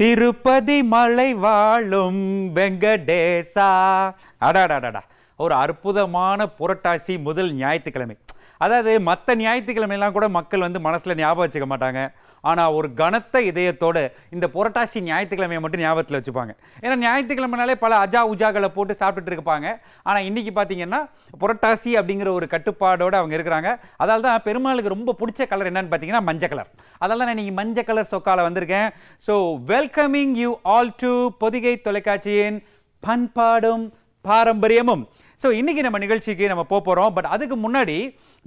திருப்பதி மலை வாழும் வெங்கடேசா அடாடாடாடா ஒரு அற்புதமான புரட்டாசி முதல் ஞாயிற்றுக்கிழமை அதாவது மற்ற ஞாயிற்றுக்கிழமையெல்லாம் கூட மக்கள் வந்து மனசில் ஞாபகம் வச்சுக்க மாட்டாங்க ஆனால் ஒரு கனத்த இதயத்தோடு இந்த புரட்டாசி ஞாயிற்றுக்கிழமையை மட்டும் ஞாபகத்தில் வச்சுப்பாங்க ஏன்னா ஞாயிற்றுக்கிழமைனாலே பல அஜா உஜாக்களை போட்டு சாப்பிட்டுட்டு இருப்பாங்க ஆனால் இன்றைக்கி பார்த்தீங்கன்னா புரட்டாசி அப்படிங்கிற ஒரு கட்டுப்பாடோடு அவங்க இருக்கிறாங்க அதால் தான் பெருமாளுக்கு ரொம்ப பிடிச்ச கலர் என்னன்னு பார்த்தீங்கன்னா மஞ்சள் கலர் அதால் தான் நான் இன்றைக்கி மஞ்சள் கலர் சொக்கால வந்திருக்கேன் so welcoming you all to Podhigai தொலைக்காட்சியின் பண்பாடும் பாரம்பரியமும் ஸோ இன்றைக்கி நம்ம நிகழ்ச்சிக்கு நம்ம போக போகிறோம் பட் அதுக்கு முன்னாடி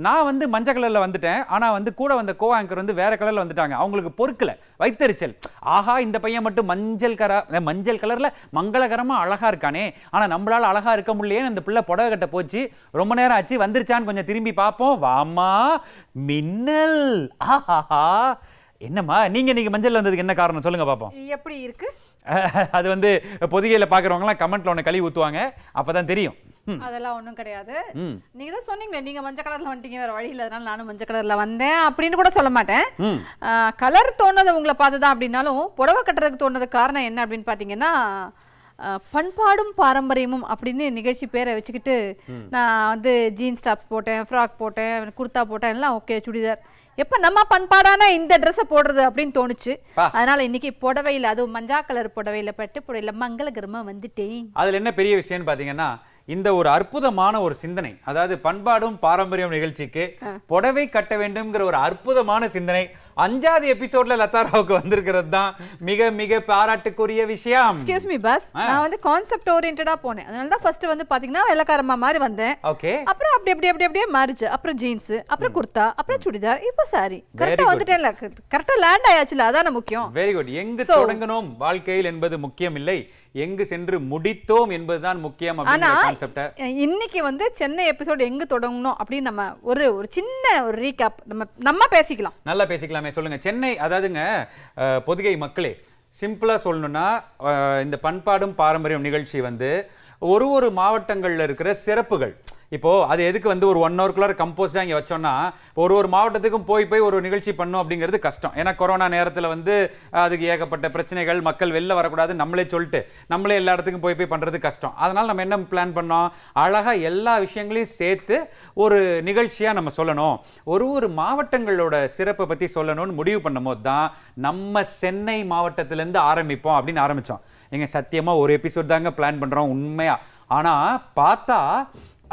நான் வந்து மஞ்சள் கலரில் வந்துட்டேன் ஆனால் வந்து கூட வந்த கோ ஆங்கர் வந்து வேறு கலரில் வந்துட்டாங்க அவங்களுக்கு பொறுக்கலை வைத்தறிச்சல் ஆஹா இந்த பையன் மட்டும் மஞ்சள் கர மஞ்சள் கலரில் மங்களகரமாக அழகாக இருக்கானே ஆனால் நம்மளால் அழகாக இருக்க முடியலேன்னு அந்த பிள்ளை புடவை கட்ட போச்சு ரொம்ப நேரம் ஆச்சு வந்துருச்சான்னு கொஞ்சம் திரும்பி பார்ப்போம் வாமா மின்னல் ஆஹா என்னம்மா நீங்கள் நீங்க மஞ்சள் வந்ததுக்கு என்ன காரணம் சொல்லுங்கள் பார்ப்போம் எப்படி இருக்கு அது வந்து பொதிகையில் பார்க்குறவங்களாம் கமெண்ட்ல ஒன்று கழுவி ஊற்றுவாங்க அப்போ தெரியும் அதெல்லாம் ஒண்ணும் கிடையாது நீங்க தான் சொன்னீங்க நீங்க மஞ்சள் கலர்ல வந்துட்டீங்க வேற வழி இல்லாதனால நானும் மஞ்சள் கலர்ல வந்தேன் அப்படின்னு கூட சொல்ல மாட்டேன் கலர் தோணுது உங்களை பார்த்துதான் அப்படின்னாலும் புடவை கட்டுறதுக்கு தோணுது காரணம் என்ன அப்படின்னு பாத்தீங்கன்னா பண்பாடும் பாரம்பரியமும் அப்படின்னு நிகழ்ச்சி பேரை வச்சுக்கிட்டு நான் வந்து ஜீன்ஸ் டாப்ஸ் போட்டேன் ஃப்ராக் போட்டேன் குர்த்தா போட்டேன் எல்லாம் ஓகே சுடிதார் எப்ப நம்ம பண்பாடான இந்த ட்ரெஸ்ஸை போடுறது அப்படின்னு தோணுச்சு அதனால இன்னைக்கு புடவையில் அதுவும் மஞ்சா கலர் புடவையில பட்டு புடவையில மங்களகரமா வந்துட்டேன் அதுல என்ன பெரிய விஷயம்னு பாத்தீங்கன்னா இந்த ஒரு அற்புதமான ஒரு சிந்தனை அதாவது பண்பாடும் பாரம்பரியம் நிகழ்ச்சிக்கு புடவை கட்ட வேண்டும்ங்கிற ஒரு அற்புதமான சிந்தனை அஞ்சாவது எபிசோட்ல லதாராவுக்கு வந்திருக்கிறது தான் மிக மிக பாராட்டுக்குரிய விஷயம் எக்ஸ்கியூஸ் மீ பஸ் நான் வந்து கான்செப்ட் ஓரியன்டா போனேன் அதனால தான் ஃபர்ஸ்ட் வந்து பாத்தீங்கன்னா வெள்ளக்காரமா மாதிரி வந்தேன் ஓகே அப்புறம் அப்படி அப்படி அப்படி அப்படியே மாறிச்சு அப்புறம் ஜீன்ஸ் அப்புறம் குர்தா அப்புறம் சுடிதார் இப்போ சாரி கரெக்டா வந்துட்டேன்ல கரெக்டா லேண்ட் ஆயாச்சுல அதான முக்கியம் வெரி குட் எங்கு தொடங்கணும் வாழ்க்கையில் என்பது முக்கியம் இல்லை எங்கு சென்று முடித்தோம் என்பதுதான் முக்கியம் இன்னைக்கு வந்து சென்னை எபிசோட் எங்கு தொடங்கணும் அப்படின்னு நம்ம ஒரு ஒரு சின்ன ஒரு ரீகேப் நம்ம நம்ம பேசிக்கலாம் நல்லா பேசிக்கலாமே சொல்லுங்க சென்னை அதாவதுங்க பொதுகை மக்களே சிம்பிளாக சொல்லணும்னா இந்த பண்பாடும் பாரம்பரியம் நிகழ்ச்சி வந்து ஒரு ஒரு மாவட்டங்களில் இருக்கிற சிறப்புகள் இப்போது அது எதுக்கு வந்து ஒரு ஒன் ஹவர் குள்ளார் கம்போஸ்டாக இங்கே வச்சோன்னா ஒரு ஒரு மாவட்டத்துக்கும் போய் போய் ஒரு நிகழ்ச்சி பண்ணும் அப்படிங்கிறது கஷ்டம் ஏன்னா கொரோனா நேரத்தில் வந்து அதுக்கு ஏகப்பட்ட பிரச்சனைகள் மக்கள் வெளில வரக்கூடாது நம்மளே சொல்லிட்டு நம்மளே எல்லா இடத்துக்கும் போய் போய் பண்ணுறது கஷ்டம் அதனால் நம்ம என்ன பிளான் பண்ணோம் அழகாக எல்லா விஷயங்களையும் சேர்த்து ஒரு நிகழ்ச்சியாக நம்ம சொல்லணும் ஒரு ஒரு மாவட்டங்களோட சிறப்பை பற்றி சொல்லணும்னு முடிவு பண்ணும் போது தான் நம்ம சென்னை மாவட்டத்திலேருந்து ஆரம்பிப்போம் அப்படின்னு ஆரம்பித்தோம் எங்கள் சத்தியமாக ஒரு எபிசோட் தாங்க பிளான் பண்ணுறோம் உண்மையாக ஆனால் பார்த்தா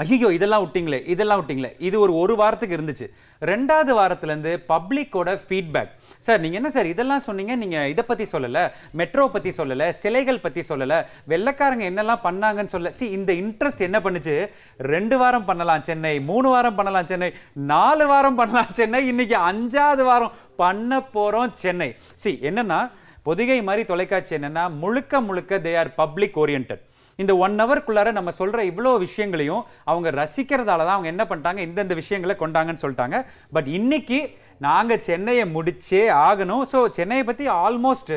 ஐயோ இதெல்லாம் விட்டிங்களே இதெல்லாம் விட்டிங்களே இது ஒரு ஒரு வாரத்துக்கு இருந்துச்சு ரெண்டாவது வாரத்துலேருந்து பப்ளிக்கோட ஃபீட்பேக் சார் நீங்கள் என்ன சார் இதெல்லாம் சொன்னீங்க நீங்கள் இதை பற்றி சொல்லலை மெட்ரோ பற்றி சொல்லலை சிலைகள் பற்றி சொல்லலை வெள்ளக்காரங்க என்னெல்லாம் பண்ணாங்கன்னு சொல்ல சி இந்த இன்ட்ரெஸ்ட் என்ன பண்ணுச்சு ரெண்டு வாரம் பண்ணலாம் சென்னை மூணு வாரம் பண்ணலாம் சென்னை நாலு வாரம் பண்ணலாம் சென்னை இன்றைக்கி அஞ்சாவது வாரம் பண்ண போகிறோம் சென்னை சி என்னென்னா பொதிகை மாதிரி தொலைக்காட்சி என்னென்னா முழுக்க முழுக்க தே ஆர் பப்ளிக் ஓரியன்ட் இந்த ஒன் ஹவர்க்குள்ளார நம்ம சொல்கிற இவ்வளோ விஷயங்களையும் அவங்க ரசிக்கிறதால தான் அவங்க என்ன பண்ணிட்டாங்க இந்தந்த விஷயங்களை கொண்டாங்கன்னு சொல்லிட்டாங்க பட் இன்னைக்கு நாங்கள் சென்னையை முடிச்சே ஆகணும் ஸோ சென்னையை பற்றி ஆல்மோஸ்ட்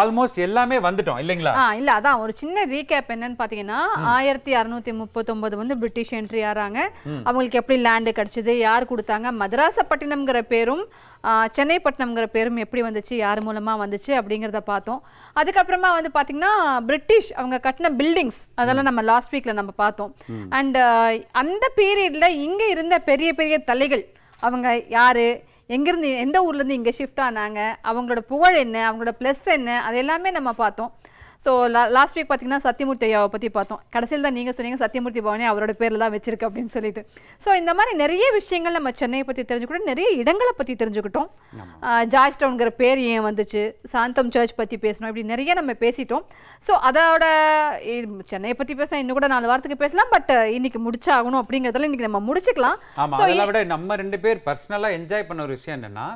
ஆல்மோஸ்ட் எல்லாமே வந்துட்டோம் இல்லைங்களா ஆ இல்ல அதான் ஒரு சின்ன ரீகேப் என்னன்னு பாத்தீங்கன்னா ஆயிரத்தி அறுநூத்தி முப்பத்தொன்பது வந்து பிரிட்டிஷ் என்ட்ரி ஆறாங்க அவங்களுக்கு எப்படி லேண்டு கிடைச்சது யார் கொடுத்தாங்க மதராசப்பட்டினம்ங்கிற பேரும் சென்னைப்பட்டினம்ங்கிற பேரும் எப்படி வந்துச்சு யார் மூலமா வந்துச்சு அப்படிங்கிறத பார்த்தோம் அதுக்கப்புறமா வந்து பாத்தீங்கன்னா பிரிட்டிஷ் அவங்க கட்டின பில்டிங்ஸ் அதெல்லாம் நம்ம லாஸ்ட் வீக்ல நம்ம பார்த்தோம் அண்ட் அந்த பீரியட்ல இங்க இருந்த பெரிய பெரிய தலைகள் அவங்க யாரு எங்கேருந்து எந்த ஊர்லேருந்து இங்கே ஷிஃப்ட் ஆனாங்க அவங்களோட புகழ் என்ன அவங்களோட ப்ளஸ் என்ன அது எல்லாமே நம்ம பார்த்தோம் ஸோ லாஸ்ட் வீக் பார்த்தீங்கன்னா சத்தியமூர்த்தி ஐயாவை பற்றி பார்த்தோம் கடைசியில் தான் நீங்கள் சொன்னீங்க சத்தியமூர்த்தி பவனே அவரோட பேரில் தான் வச்சிருக்கு அப்படின்னு சொல்லிட்டு ஸோ இந்த மாதிரி நிறைய விஷயங்கள் நம்ம சென்னையை பற்றி தெரிஞ்சுக்கிட்டோம் நிறைய இடங்களை பற்றி தெரிஞ்சுக்கிட்டோம் ஜார்ஜ் டவுனுங்கிற பேர் ஏன் வந்துச்சு சாந்தம் சர்ச் பற்றி பேசணும் இப்படி நிறைய நம்ம பேசிட்டோம் ஸோ அதோட சென்னையை பற்றி பேசலாம் இன்னும் கூட நாலு வாரத்துக்கு பேசலாம் பட் இன்னைக்கு முடிச்சாகணும் அப்படிங்கிறதுல இன்னைக்கு நம்ம முடிச்சுக்கலாம் அதை விட நம்ம ரெண்டு பேர் பர்சனலாக என்ஜாய் பண்ண ஒரு விஷயம் என்னன்னா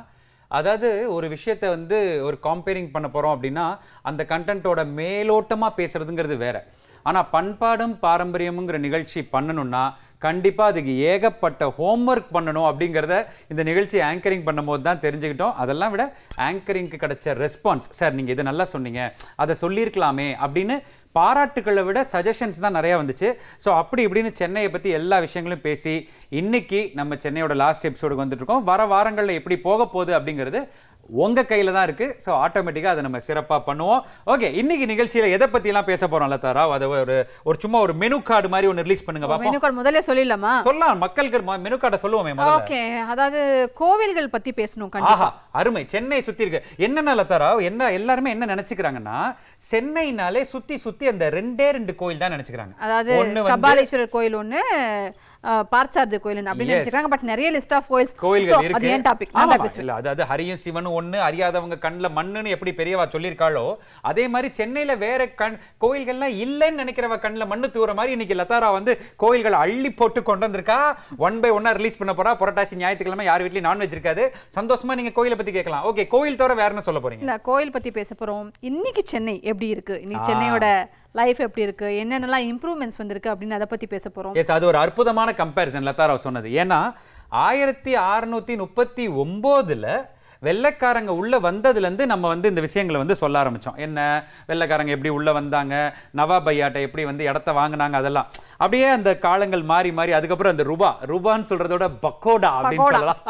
அதாவது ஒரு விஷயத்தை வந்து ஒரு காம்பேரிங் பண்ண போகிறோம் அப்படின்னா அந்த கண்டென்ட்டோட மேலோட்டமாக பேசுகிறதுங்கிறது வேறு ஆனால் பண்பாடும் பாரம்பரியமுங்கிற நிகழ்ச்சி பண்ணணும்னா கண்டிப்பாக அதுக்கு ஏகப்பட்ட ஹோம்ஒர்க் பண்ணணும் அப்படிங்கிறத இந்த நிகழ்ச்சி ஆங்கரிங் பண்ணும்போது தான் தெரிஞ்சுக்கிட்டோம் அதெல்லாம் விட ஆங்கரிங்க்கு கிடைச்ச ரெஸ்பான்ஸ் சார் நீங்கள் இதை நல்லா சொன்னீங்க அதை சொல்லியிருக்கலாமே அப்படின்னு பாராட்டுக்களை விட சஜஷன்ஸ் தான் நிறையா வந்துச்சு ஸோ அப்படி இப்படின்னு சென்னையை பற்றி எல்லா விஷயங்களும் பேசி இன்றைக்கி நம்ம சென்னையோட லாஸ்ட் எபிசோடுக்கு வந்துட்டுருக்கோம் வர வாரங்களில் எப்படி போக போகுது அப்படிங்கிறது உங்கள் கையில் தான் இருக்குது ஸோ ஆட்டோமேட்டிக்காக அதை நம்ம சிறப்பாக பண்ணுவோம் ஓகே இன்னைக்கு நிகழ்ச்சியில் எதை பற்றிலாம் பேச போகிறோம் லதாரா அதை ஒரு ஒரு சும்மா ஒரு மெனு கார்டு மாதிரி ஒன்று ரிலீஸ் பண்ணுங்க பார்ப்போம் மெனு கார்டு முதல்ல சொல்லிடலாமா சொல்லலாம் மக்களுக்கு மெனு கார்டை சொல்லுவோமே ஓகே அதாவது கோவில்கள் பற்றி பேசணும் ஆஹா அருமை சென்னை சுற்றி இருக்கு என்னென்ன லதாரா என்ன எல்லாருமே என்ன நினச்சிக்கிறாங்கன்னா சென்னைனாலே சுற்றி சுற்றி அந்த ரெண்டே ரெண்டு கோயில் தான் நினச்சிக்கிறாங்க அதாவது கபாலீஸ்வரர் கோயில் ஒன்று பார்த்தார்து கோயில் அப்படின்னு நினைச்சிருக்காங்க பட் நிறைய லிஸ்ட் ஆஃப் கோயில்ஸ் கோயில்கள் இருக்கு அது ஏன் டாபிக் அதாவது ஹரியும் சிவனும் ஒன்று அறியாதவங்க கண்ணில் மண்ணுன்னு எப்படி பெரியவா சொல்லியிருக்காளோ அதே மாதிரி சென்னையில் வேற கண் கோயில்கள்லாம் இல்லைன்னு நினைக்கிறவ கண்ணில் மண்ணு தூர மாதிரி இன்னைக்கு லதாரா வந்து கோயில்களை அள்ளி போட்டு கொண்டு வந்திருக்கா ஒன் பை ஒன்னாக ரிலீஸ் பண்ண போறா புரட்டாசி ஞாயிற்றுக்கிழமை யார் வீட்லையும் நான்வெஜ் இருக்காது சந்தோஷமா நீங்கள் கோயிலை பற்றி கேட்கலாம் ஓகே கோயில் தவிர வேற என்ன சொல்ல போறீங்க இல்லை கோயில் பற்றி பேச போகிறோம் இன்னைக்கு சென்னை எப்படி இருக்கு இன்னைக்கு சென்னையோட லைஃப் எப்படி இருக்கு என்னென்னலாம் இம்ப்ரூவ்மெண்ட்ஸ் வந்திருக்கு அப்படின்னு அதை பற்றி பேச போகிறோம் எஸ் அது ஒரு அற்புதமான கம்பேரிசன் லதாராவ் சொன்னது ஏன்னா ஆயிரத்தி அறுநூத்தி முப்பத்தி ஒம்போதில் வெள்ளைக்காரங்க உள்ளே வந்ததுலேருந்து நம்ம வந்து இந்த விஷயங்களை வந்து சொல்ல ஆரம்பித்தோம் என்ன வெள்ளைக்காரங்க எப்படி உள்ளே வந்தாங்க நவாப் ஐயாட்டை எப்படி வந்து இடத்த வாங்கினாங்க அதெல்லாம் அப்படியே அந்த காலங்கள் மாறி மாறி அதுக்கப்புறம் அந்த ரூபா ரூபான்னு சொல்கிறதோட பக்கோடா அப்படின்னு சொல்லலாம்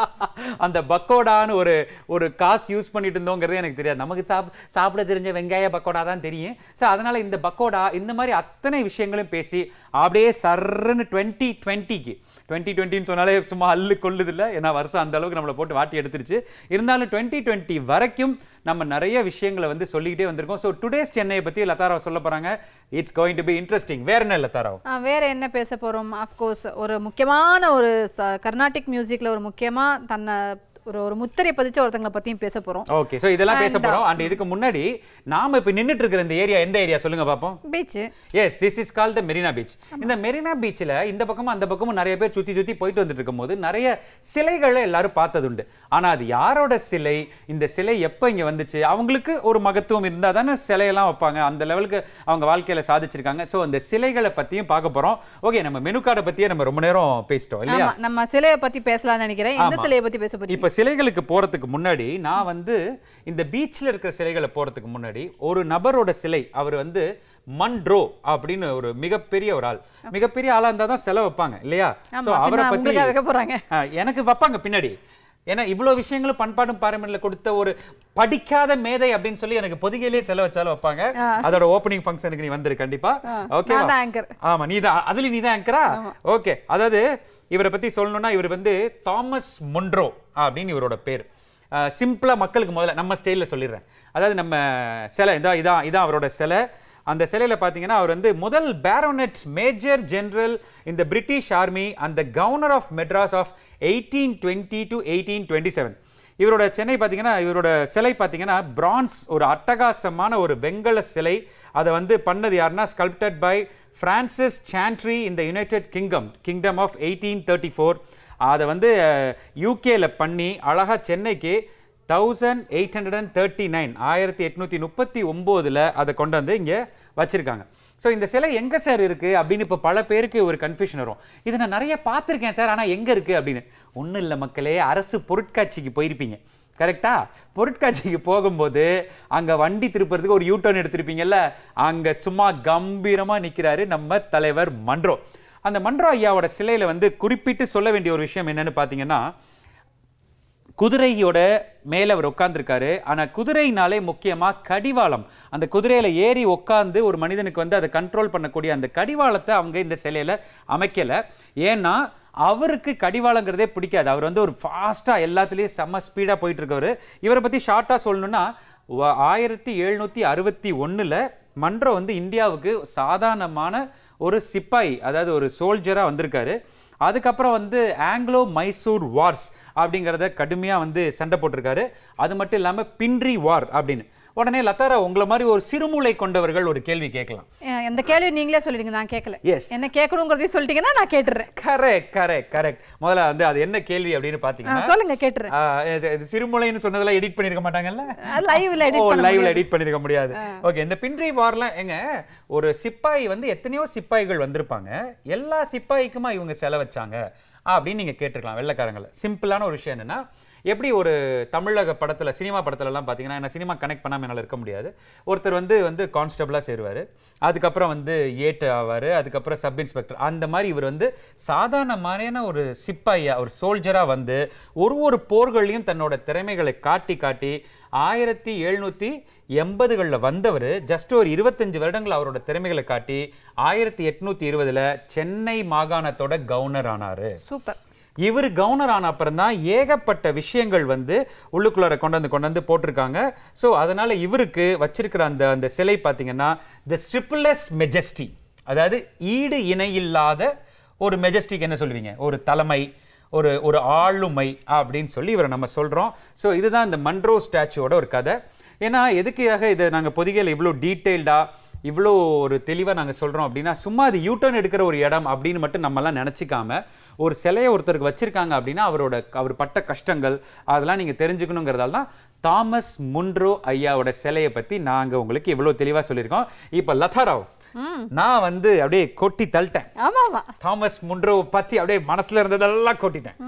அந்த பக்கோடான்னு ஒரு ஒரு காசு யூஸ் பண்ணிட்டு இருந்தோங்கிறது எனக்கு தெரியாது நமக்கு சாப் சாப்பிட தெரிஞ்ச வெங்காய பக்கோடா தான் தெரியும் ஸோ அதனால் இந்த பக்கோடா இந்த மாதிரி அத்தனை விஷயங்களும் பேசி அப்படியே சர்ன்னு டுவெண்ட்டி டுவெண்ட்டிக்கு டுவெண்ட்டி டுவெண்ட்டின்னு சொன்னாலே சும்மா அல்லு கொள்ளுதில்ல ஏன்னா வருஷம் அந்த அளவுக்கு நம்மளை போட்டு வாட்டி எடுத்துருச்சு இருந்தாலும் டுவெண்ட்டி டுவெண்ட்டி வரைக்கும் நம்ம நிறைய விஷயங்களை வந்து சொல்லிக்கிட்டே வந்திருக்கோம் ஸோ டுடேஸ் சென்னையை பற்றி லதாராவ் சொல்ல போகிறாங்க it's going to be interesting வேற என்ன லதாராவ் வேற என்ன பேச போகிறோம் அஃப்கோர்ஸ் ஒரு முக்கியமான ஒரு கர்நாடிக் மியூசிக்கில் ஒரு முக்கியமாக தன்னை ஒரு ஒரு முத்திரை பதிச்ச ஒருத்தங்களை பத்தியும் பேச போறோம் ஓகே சோ இதெல்லாம் பேச போறோம் அண்ட் uh, இதுக்கு முன்னாடி நாம இப்ப நின்னுட்டு இருக்கிற இந்த ஏரியா எந்த ஏரியா சொல்லுங்க பார்ப்போம் beach yes this is call the Marina beach இந்த மெரினா பீச்ல இந்த பக்கமும் அந்த பக்கமும் நிறைய பேர் சுத்தி சுத்தி போயிட்டு வந்துட்டு இருக்கும்போது நிறைய சிலைகளை எல்லாரும் பார்த்ததுண்டு ஆனா அது யாரோட சிலை இந்த சிலை எப்ப இங்க வந்துச்சு அவங்களுக்கு ஒரு மகத்துவம் இருந்தா தானே சிலையெல்லாம் வைப்பாங்க அந்த லெவலுக்கு அவங்க வாழ்க்கையில சாதிச்சிருக்காங்க சோ அந்த சிலைகளை பத்தியும் பார்க்க போறோம் ஓகே நம்ம மெனு கார்டை பத்தியே நம்ம ரொம்ப நேரம் பேசிட்டோம் இல்லையா நம்ம சிலையை பத்தி பேசலாம்னு நினைக்கிறேன் எந்த சிலையை பத்தி பேச போறோம் இப்ப சிலைகளுக்கு போகிறதுக்கு முன்னாடி நான் வந்து இந்த பீச்சில் இருக்கிற சிலைகளை போகிறதுக்கு முன்னாடி ஒரு நபரோட சிலை அவர் வந்து மன்ட்ரோ அப்படின்னு ஒரு மிகப்பெரிய ஒரு ஆள் மிகப்பெரிய ஆளாக இருந்தால் தான் செலவு வைப்பாங்க இல்லையா ஸோ அவரை பற்றி எனக்கு வைப்பாங்க பின்னாடி ஏன்னா இவ்வளோ விஷயங்களும் பண்பாடும் பாரம்பரியில் கொடுத்த ஒரு படிக்காத மேதை அப்படின்னு சொல்லி எனக்கு பொதிகையிலே செலவு வச்சாலும் வைப்பாங்க அதோட ஓப்பனிங் ஃபங்க்ஷனுக்கு நீ வந்துரு கண்டிப்பா ஓகே ஆமா நீ தான் அதுல நீ தான் ஆங்கரா ஓகே அதாவது இவரை பத்தி சொல்லணும்னா இவர் வந்து தாமஸ் மொன்ட்ரோ அப்படின்னு இவரோட பேர் சிம்பிளாக மக்களுக்கு முதல்ல நம்ம ஸ்டைலில் சொல்லிடுறேன் அதாவது நம்ம சிலை இதான் இதான் இதான் அவரோட சிலை அந்த சிலையில் பார்த்தீங்கன்னா அவர் வந்து முதல் பேரோனெட் மேஜர் ஜென்ரல் இந்த பிரிட்டிஷ் ஆர்மி அந்த governor of Madras of eighteen twenty to eighteen twenty seven இவரோட சென்னை பார்த்தீங்கன்னா இவரோட சிலை பார்த்தீங்கன்னா பிரான்ஸ் ஒரு அட்டகாசமான ஒரு வெங்கல சிலை அதை வந்து பண்ணது யாருன்னா ஸ்கல்ப்டட் பை ஃப்ரான்சிஸ் சான்ட்ரி இந்த United Kingdom kingdom of eighteen thirty four அதை வந்து யூகேல பண்ணி அழகாக சென்னைக்கு thousand eight hundred and thirty nine ஆயிரத்தி எட்நூற்றி முப்பத்தி ஒம்போதில் அதை கொண்டு வந்து இங்கே வச்சுருக்காங்க ஸோ இந்த சிலை எங்கே சார் இருக்குது அப்படின்னு இப்போ பல பேருக்கு ஒரு கன்ஃபியூஷன் வரும் இதை நான் நிறைய பார்த்துருக்கேன் சார் ஆனால் எங்கே இருக்குது அப்படின்னு ஒன்றும் இல்லை மக்களே அரசு பொருட்காட்சிக்கு போயிருப்பீங்க கரெக்டாக பொருட்காட்சிக்கு போகும்போது அங்கே வண்டி திருப்புறதுக்கு ஒரு யூ டர்ன் எடுத்திருப்பீங்கல்ல அங்கே சும்மா கம்பீரமாக நிற்கிறாரு நம்ம தலைவர் மன்றோ அந்த மன்றா ஐயாவோட சிலையில் வந்து குறிப்பிட்டு சொல்ல வேண்டிய ஒரு விஷயம் என்னென்னு பார்த்தீங்கன்னா குதிரையோட மேலே அவர் உட்காந்துருக்காரு ஆனால் குதிரைனாலே முக்கியமாக கடிவாளம் அந்த குதிரையில் ஏறி உட்காந்து ஒரு மனிதனுக்கு வந்து அதை கண்ட்ரோல் பண்ணக்கூடிய அந்த கடிவாளத்தை அவங்க இந்த சிலையில் அமைக்கலை ஏன்னா அவருக்கு கடிவாளங்கிறதே பிடிக்காது அவர் வந்து ஒரு ஃபாஸ்ட்டாக எல்லாத்துலேயும் செம்ம ஸ்பீடாக போயிட்டுருக்கவர் இவரை பற்றி ஷார்ட்டாக சொல்லணுன்னா ஆயிரத்தி எழுநூற்றி அறுபத்தி ஒன்றில் மன்றோ வந்து இந்தியாவுக்கு சாதாரணமான ஒரு சிப்பாய் அதாவது ஒரு சோல்ஜராக வந்திருக்காரு அதுக்கப்புறம் வந்து ஆங்கிலோ மைசூர் வார்ஸ் அப்படிங்கிறத கடுமையாக வந்து சண்டை போட்டிருக்காரு அது மட்டும் இல்லாமல் பின்றி வார் அப்படின்னு உடனே லதாரா உங்களை மாதிரி ஒரு சிறுமூளை கொண்டவர்கள் ஒரு கேள்வி கேட்கலாம் எந்த கேள்வி நீங்களே சொல்லிடுங்க நான் கேட்கல எஸ் என்ன கேட்கணுங்கிறத சொல்லிட்டீங்கன்னா நான் கேட்டுறேன் கரெக்ட் கரெக்ட் கரெக்ட் முதல்ல வந்து அது என்ன கேள்வி அப்படின்னு பாத்தீங்கன்னா சொல்லுங்க கேட்டுறேன் சிறுமூளைன்னு சொன்னதெல்லாம் எடிட் பண்ணிருக்க மாட்டாங்கல்ல லைவ்ல லைவ்ல எடிட் பண்ணிருக்க முடியாது ஓகே இந்த பின்றி வார்லாம் எங்க ஒரு சிப்பாய் வந்து எத்தனையோ சிப்பாய்கள் வந்திருப்பாங்க எல்லா சிப்பாய்க்குமா இவங்க செலவச்சாங்க அப்படின்னு நீங்க கேட்டிருக்கலாம் வெள்ளக்காரங்களை சிம்பிளான ஒரு விஷயம் என்னன்னா எப்படி ஒரு தமிழக படத்தில் சினிமா படத்துலலாம் பார்த்தீங்கன்னா என்ன சினிமா கனெக்ட் பண்ணாமல் என்னால் இருக்க முடியாது ஒருத்தர் வந்து வந்து கான்ஸ்டபிளாக சேருவார் அதுக்கப்புறம் வந்து ஏட்டு ஆவார் அதுக்கப்புறம் சப் இன்ஸ்பெக்டர் அந்த மாதிரி இவர் வந்து சாதாரண மாதிரியான ஒரு சிப்பாயா ஒரு சோல்ஜராக வந்து ஒரு ஒரு போர்களையும் தன்னோட திறமைகளை காட்டி காட்டி ஆயிரத்தி எழுநூற்றி எண்பதுகளில் வந்தவர் ஜஸ்ட் ஒரு இருபத்தஞ்சு வருடங்கள் அவரோட திறமைகளை காட்டி ஆயிரத்தி எட்நூற்றி இருபதில் சென்னை மாகாணத்தோட கவர்னர் ஆனார் சூப்பர் இவர் கவர்னர் ஆன அப்புறம் தான் ஏகப்பட்ட விஷயங்கள் வந்து உள்ளுக்குள்ளார கொண்டாந்து கொண்டாந்து கொண்டு வந்து போட்டிருக்காங்க ஸோ அதனால் இவருக்கு வச்சிருக்கிற அந்த அந்த சிலை பார்த்தீங்கன்னா த ஸ்ட்ரிப்லெஸ் மெஜஸ்டி அதாவது ஈடு இணையில்லாத ஒரு மெஜஸ்டிக்கு என்ன சொல்லுவீங்க ஒரு தலைமை ஒரு ஒரு ஆளுமை அப்படின்னு சொல்லி இவரை நம்ம சொல்கிறோம் ஸோ இதுதான் இந்த மன்ரோ ஸ்டாச்சுவோட ஒரு கதை ஏன்னா எதுக்காக இதை நாங்கள் பொதிகையில் இவ்வளோ டீட்டெயில்டாக இவ்வளோ ஒரு தெளிவாக நாங்கள் சொல்கிறோம் அப்படின்னா சும்மா அது யூட்டர்ன் எடுக்கிற ஒரு இடம் அப்படின்னு மட்டும் நம்மலாம் நினச்சிக்காம ஒரு சிலையை ஒருத்தருக்கு வச்சுருக்காங்க அப்படின்னா அவரோட அவர் பட்ட கஷ்டங்கள் அதெல்லாம் நீங்கள் தெரிஞ்சுக்கணுங்கிறதால தான் தாமஸ் முன்ரோ ஐயாவோட சிலையை பற்றி நாங்கள் உங்களுக்கு இவ்வளோ தெளிவாக சொல்லியிருக்கோம் இப்போ லதாராவ் நான் வந்து அப்படியே கொட்டி தள்ளிட்டேன் தாமஸ் முன்ரோவை பத்தி அப்படியே மனசுல இருந்ததெல்லாம் கொட்டிட்டேன்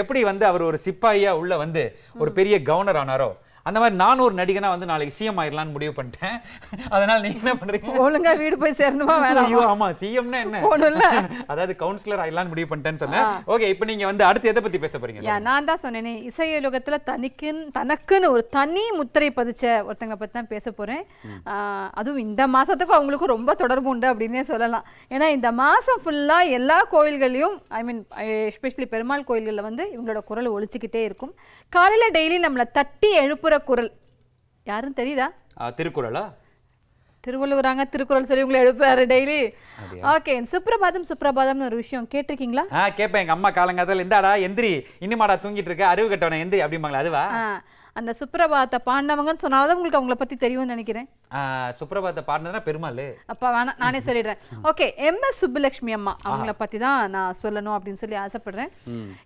எப்படி வந்து அவர் ஒரு சிப்பாயா உள்ள வந்து ஒரு பெரிய கவர்னர் ஆனாரோ அந்த மாதிரி நான் ஒரு நடிகனா வந்து நாளைக்கு சிஎம் ஆயிரலாம்னு முடிவு பண்ணிட்டேன் அதனால நீங்க என்ன பண்றீங்க ஒழுங்கா வீடு போய் சேரணுமா வேணாம் ஐயோ ஆமா சிஎம்னா என்ன அதாவது கவுன்சிலர் ஆயிரலாம்னு முடிவு பண்ணிட்டேன்னு சொன்னேன் ஓகே இப்போ நீங்க வந்து அடுத்து எதை பத்தி பேச போறீங்க நான் தான் சொன்னேனே உலகத்துல தனிக்குன்னு தனக்குன்னு ஒரு தனி முத்திரை பதிச்ச ஒருத்தங்க பத்தி தான் பேச போறேன் அதுவும் இந்த மாசத்துக்கு அவங்களுக்கு ரொம்ப தொடர்பு உண்டு அப்படின்னே சொல்லலாம் ஏன்னா இந்த மாசம் ஃபுல்லா எல்லா கோயில்களையும் ஐ மீன் எஸ்பெஷலி பெருமாள் கோயில்களில் வந்து இவங்களோட குரல் ஒழிச்சுக்கிட்டே இருக்கும் காலையில டெய்லி நம்மளை தட்டி எழுப்புற திருக்குறள் யாரும் தெரியுதா திருக்குறளா திருவள்ளுவராங்க திருக்குறள் சொல்லி உங்களை எழுப்பாரு டெய்லி ஓகே சுப்ரபாதம் சுப்ரபாதம் ஒரு விஷயம் கேட்டிருக்கீங்களா கேட்பேன் எங்க அம்மா காலங்காலத்தில் இந்தாடா எந்திரி இன்னுமாடா தூங்கிட்டு இருக்க அறிவு கட்டவன எந்திரி அப்படிம்பாங்களா அதுவா அந்த சுப்ரபாத பாடினவங்கன்னு சொன்னாலும் உங்களுக்கு அவங்கள பத்தி தெரியும்னு நினைக்கிறேன் சுப்ரபாத பாடினதுனா பெருமாள் அப்பா வேணாம் நானே சொல்லிடுறேன் ஓகே எம் எஸ் சுப்புலட்சுமி அம்மா அவங்கள பத்தி தான் நான் சொல்லணும் அப்படின்னு சொல்லி ஆசைப்படுறேன்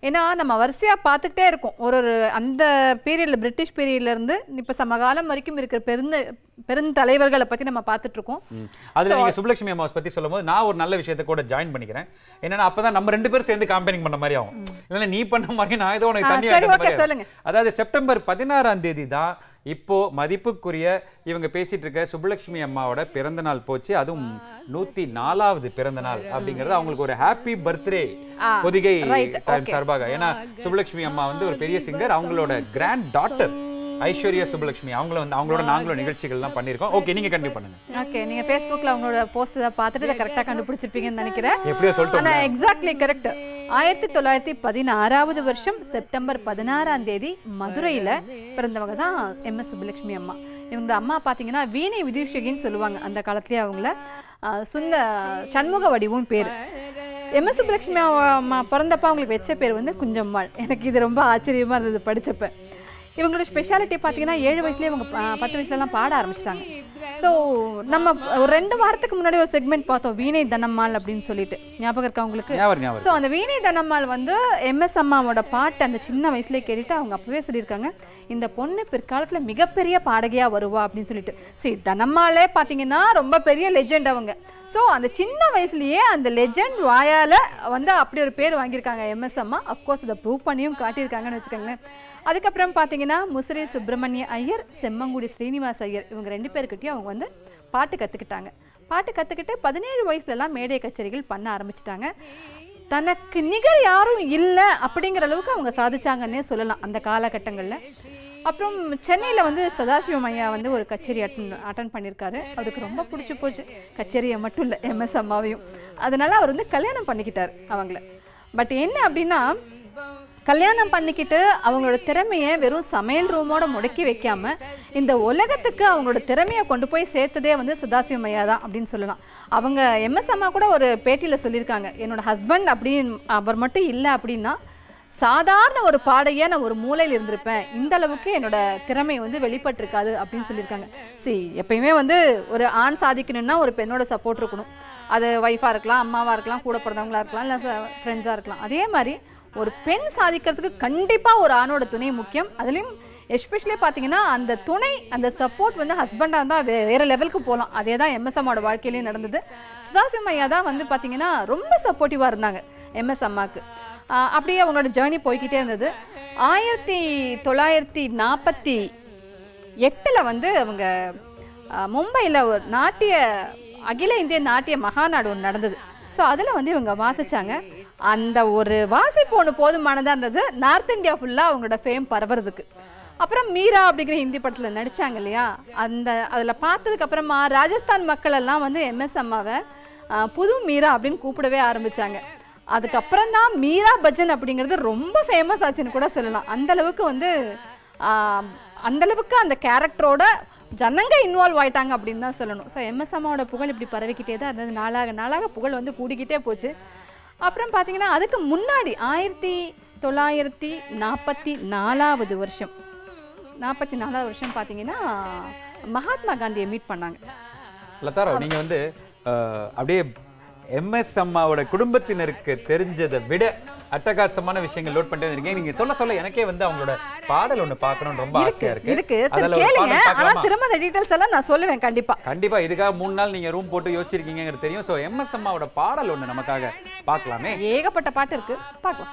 ஏன்னா நம்ம வரிசையா பார்த்துக்கிட்டே இருக்கும் ஒரு ஒரு அந்த பீரியட்ல பிரிட்டிஷ் பீரியட்ல இருந்து இப்ப சமகாலம் வரைக்கும் இருக்கிற பெருந்த பெருந்தலைவர்களை பத்தி நம்ம இருக்கோம் அது நீங்க சுப்புலட்சுமி அம்மாவை பத்தி சொல்லும்போது நான் ஒரு நல்ல விஷயத்தை கூட ஜாயின் பண்ணிக்கிறேன் என்னன்னா அப்பதான் நம்ம ரெண்டு பேரும் சேர்ந்து காம்பெயினிங் பண்ண மாதிரி ஆகும் இல்லைன்னா நீ பண்ண மாதிரி நான் ஏதோ உனக்கு தண்ணி அதாவது செப்டம்பர் பதினாறு பதினாறாம் தேதி தான் இப்போது மதிப்புக்குரிய இவங்க பேசிட்டு இருக்க சுப்புலட்சுமி அம்மாவோட பிறந்த நாள் போச்சு அதுவும் நூத்தி நாலாவது பிறந்த நாள் அப்படிங்கறது அவங்களுக்கு ஒரு ஹாப்பி பர்த்டே பொதிகை சார்பாக ஏன்னா சுப்புலட்சுமி அம்மா வந்து ஒரு பெரிய சிங்கர் அவங்களோட கிராண்ட் டாட்டர் ஐஸ்வர்யா சுபலட்சுமி அவங்கள வந்து அவங்களோட நாங்களும் எல்லாம் பண்ணியிருக்கோம் ஓகே நீங்க கண்டிப்பா பண்ணுங்க ஓகே நீங்க ஃபேஸ்புக்ல அவங்களோட போஸ்ட் இதை பார்த்துட்டு இதை கரெக்டாக கண்டுபிடிச்சிருப்பீங்கன்னு நினைக்கிறேன் எப்படியோ சொல்லிட்டு எக்ஸாக்ட்லி கரெக்ட் ஆயிரத்தி தொள்ளாயிரத்தி பதினாறாவது வருஷம் செப்டம்பர் பதினாறாம் தேதி மதுரையில பிறந்தவங்க தான் எம் எஸ் சுபலட்சுமி அம்மா இவங்க அம்மா பார்த்தீங்கன்னா வீணை விதுஷகின்னு சொல்லுவாங்க அந்த காலத்துலேயே அவங்கள சுந்த சண்முக வடிவும் பேர் எம் எஸ் சுப்பலட்சுமி அம்மா பிறந்தப்ப அவங்களுக்கு வச்ச பேர் வந்து குஞ்சம்மாள் எனக்கு இது ரொம்ப ஆச்சரியமாக இருந்தது படிச்சப்ப இவங்களோட ஸ்பெஷாலிட்டி பார்த்தீங்கன்னா ஏழு வயசுலேயே இவங்க பத்து வயசுலலாம் பாட ஆரம்பிச்சிட்டாங்க ஸோ நம்ம ஒரு ரெண்டு வாரத்துக்கு முன்னாடி ஒரு செக்மெண்ட் பார்த்தோம் வீணை தனம்மாள் அப்படின்னு சொல்லிட்டு ஞாபகம் இருக்கா உங்களுக்கு ஸோ அந்த வீணை தனம்மாள் வந்து எம்எஸ் அம்மாவோட பாட்டு அந்த சின்ன வயசுலேயே கேட்டுட்டு அவங்க அப்பவே சொல்லியிருக்காங்க இந்த பொண்ணு பிற்காலத்தில் மிகப்பெரிய பாடகையாக வருவா அப்படின்னு சொல்லிட்டு சரி தனம்மாளே பார்த்தீங்கன்னா ரொம்ப பெரிய லெஜெண்ட் அவங்க ஸோ அந்த சின்ன வயசுலேயே அந்த லெஜெண்ட் வாயால் வந்து அப்படி ஒரு பேர் வாங்கியிருக்காங்க எம்எஸ் அம்மா அஃப்கோர்ஸ் அதை ப்ரூவ் பண்ணியும் காட்டியிருக்காங்கன்னு வச்சுக்கோங்களேன் அதுக்கப்புறம் பார்த்தீங்கன்னா முசிறி சுப்பிரமணிய ஐயர் செம்மங்குடி ஸ்ரீனிவாஸ் ஐயர் இவங்க ரெண்டு பேர்கிட்டையும் அவங்க வந்து பாட்டு கற்றுக்கிட்டாங்க பாட்டு கற்றுக்கிட்டு பதினேழு வயசுலலாம் மேடை கச்சேரிகள் பண்ண ஆரம்பிச்சிட்டாங்க தனக்கு நிகர் யாரும் இல்லை அப்படிங்கிற அளவுக்கு அவங்க சாதிச்சாங்கன்னே சொல்லலாம் அந்த காலகட்டங்களில் அப்புறம் சென்னையில் வந்து சதாசிவம் ஐயா வந்து ஒரு கச்சேரி அட்டன் அட்டன் பண்ணியிருக்காரு அவருக்கு ரொம்ப பிடிச்சி போச்சு கச்சேரியை மட்டும் இல்லை எம்எஸ் அம்மாவையும் அதனால் அவர் வந்து கல்யாணம் பண்ணிக்கிட்டார் அவங்கள பட் என்ன அப்படின்னா கல்யாணம் பண்ணிக்கிட்டு அவங்களோட திறமையை வெறும் சமையல் ரூமோட முடக்கி வைக்காமல் இந்த உலகத்துக்கு அவங்களோட திறமையை கொண்டு போய் சேர்த்ததே வந்து சதாசிவம் ஐயா தான் அப்படின்னு சொல்லலாம் அவங்க எம்எஸ் அம்மா கூட ஒரு பேட்டியில் சொல்லியிருக்காங்க என்னோட ஹஸ்பண்ட் அப்படின்னு அவர் மட்டும் இல்லை அப்படின்னா சாதாரண ஒரு பாடையாக நான் ஒரு மூலையில் இருந்திருப்பேன் இந்த அளவுக்கு என்னோட திறமை வந்து வெளிப்பட்டிருக்காது அப்படின்னு சொல்லியிருக்காங்க சரி எப்பயுமே வந்து ஒரு ஆண் சாதிக்கணும்னா ஒரு பெண்ணோட சப்போர்ட் இருக்கணும் அது ஒய்ஃபாக இருக்கலாம் அம்மாவாக இருக்கலாம் கூட பிறந்தவங்களாக இருக்கலாம் இல்லை ஃப்ரெண்ட்ஸாக இருக்கலாம் அதே மாதிரி ஒரு பெண் சாதிக்கிறதுக்கு கண்டிப்பாக ஒரு ஆணோட துணை முக்கியம் அதுலேயும் எஸ்பெஷலி பார்த்தீங்கன்னா அந்த துணை அந்த சப்போர்ட் வந்து ஹஸ்பண்டாக இருந்தால் வே வேறு லெவலுக்கு போகலாம் அதே தான் எம்எஸ்எம்மோட வாழ்க்கையிலையும் நடந்தது சுதாசிவம் ஐயா தான் வந்து பார்த்தீங்கன்னா ரொம்ப சப்போர்ட்டிவாக இருந்தாங்க எம்எஸ் அம்மாவுக்கு அப்படியே அவங்களோட ஜேர்னி போய்கிட்டே இருந்தது ஆயிரத்தி தொள்ளாயிரத்தி நாற்பத்தி எட்டில் வந்து அவங்க மும்பையில் ஒரு நாட்டிய அகில இந்திய நாட்டிய மகாநாடு ஒன்று நடந்தது ஸோ அதில் வந்து இவங்க வாசித்தாங்க அந்த ஒரு வாசிப்பு ஒன்று போதுமானதாக இருந்தது நார்த் இந்தியா ஃபுல்லாக அவங்களோட ஃபேம் பரவுறதுக்கு அப்புறம் மீரா அப்படிங்கிற ஹிந்தி படத்தில் நடித்தாங்க இல்லையா அந்த அதில் பார்த்ததுக்கப்புறமா ராஜஸ்தான் மக்கள் எல்லாம் வந்து எம்எஸ் அம்மாவை புது மீரா அப்படின்னு கூப்பிடவே ஆரம்பித்தாங்க அதுக்கப்புறம் தான் மீரா பஜன் அப்படிங்கிறது ரொம்ப ஃபேமஸ் ஆச்சுன்னு கூட சொல்லலாம் அந்தளவுக்கு வந்து அந்தளவுக்கு அந்த கேரக்டரோட ஜனங்க இன்வால்வ் ஆயிட்டாங்க அப்படின்னு தான் சொல்லணும் ஸோ எம்எஸ்எம்மோட புகழ் இப்படி பரவிக்கிட்டே தான் அதாவது நாளாக நாளாக புகழ் வந்து கூடிக்கிட்டே போச்சு அப்புறம் பார்த்தீங்கன்னா அதுக்கு முன்னாடி ஆயிரத்தி தொள்ளாயிரத்தி நாற்பத்தி நாலாவது வருஷம் நாற்பத்தி நாலாவது வருஷம் பார்த்தீங்கன்னா மகாத்மா காந்தியை மீட் பண்ணாங்க லதாரா நீங்கள் வந்து அப்படியே எம்எஸ் அம்மாவோட குடும்பத்தினருக்கு தெரிஞ்சதை விட அட்டகாசமான விஷயங்கள் லோட் பண்ணிட்டு வந்திருக்கீங்க நீங்க சொல்ல சொல்ல எனக்கே வந்து அவங்களோட பாடல் ஒண்ணு பார்க்கணும் ரொம்ப ஆசையா இருக்கு இருக்கு சரி கேளுங்க ஆனா திரும்ப அந்த டீடைல்ஸ் எல்லாம் நான் சொல்லுவேன் கண்டிப்பா கண்டிப்பா இதுக்காக மூணு நாள் நீங்க ரூம் போட்டு யோசிச்சிருக்கீங்கங்கிறது தெரியும் சோ எம்எஸ் அம்மாவோட பாடல் ஒண்ணு நமக்காக பார்க்கலாமே ஏகப்பட்ட பாட்டு இருக்கு பார்க்கலாம்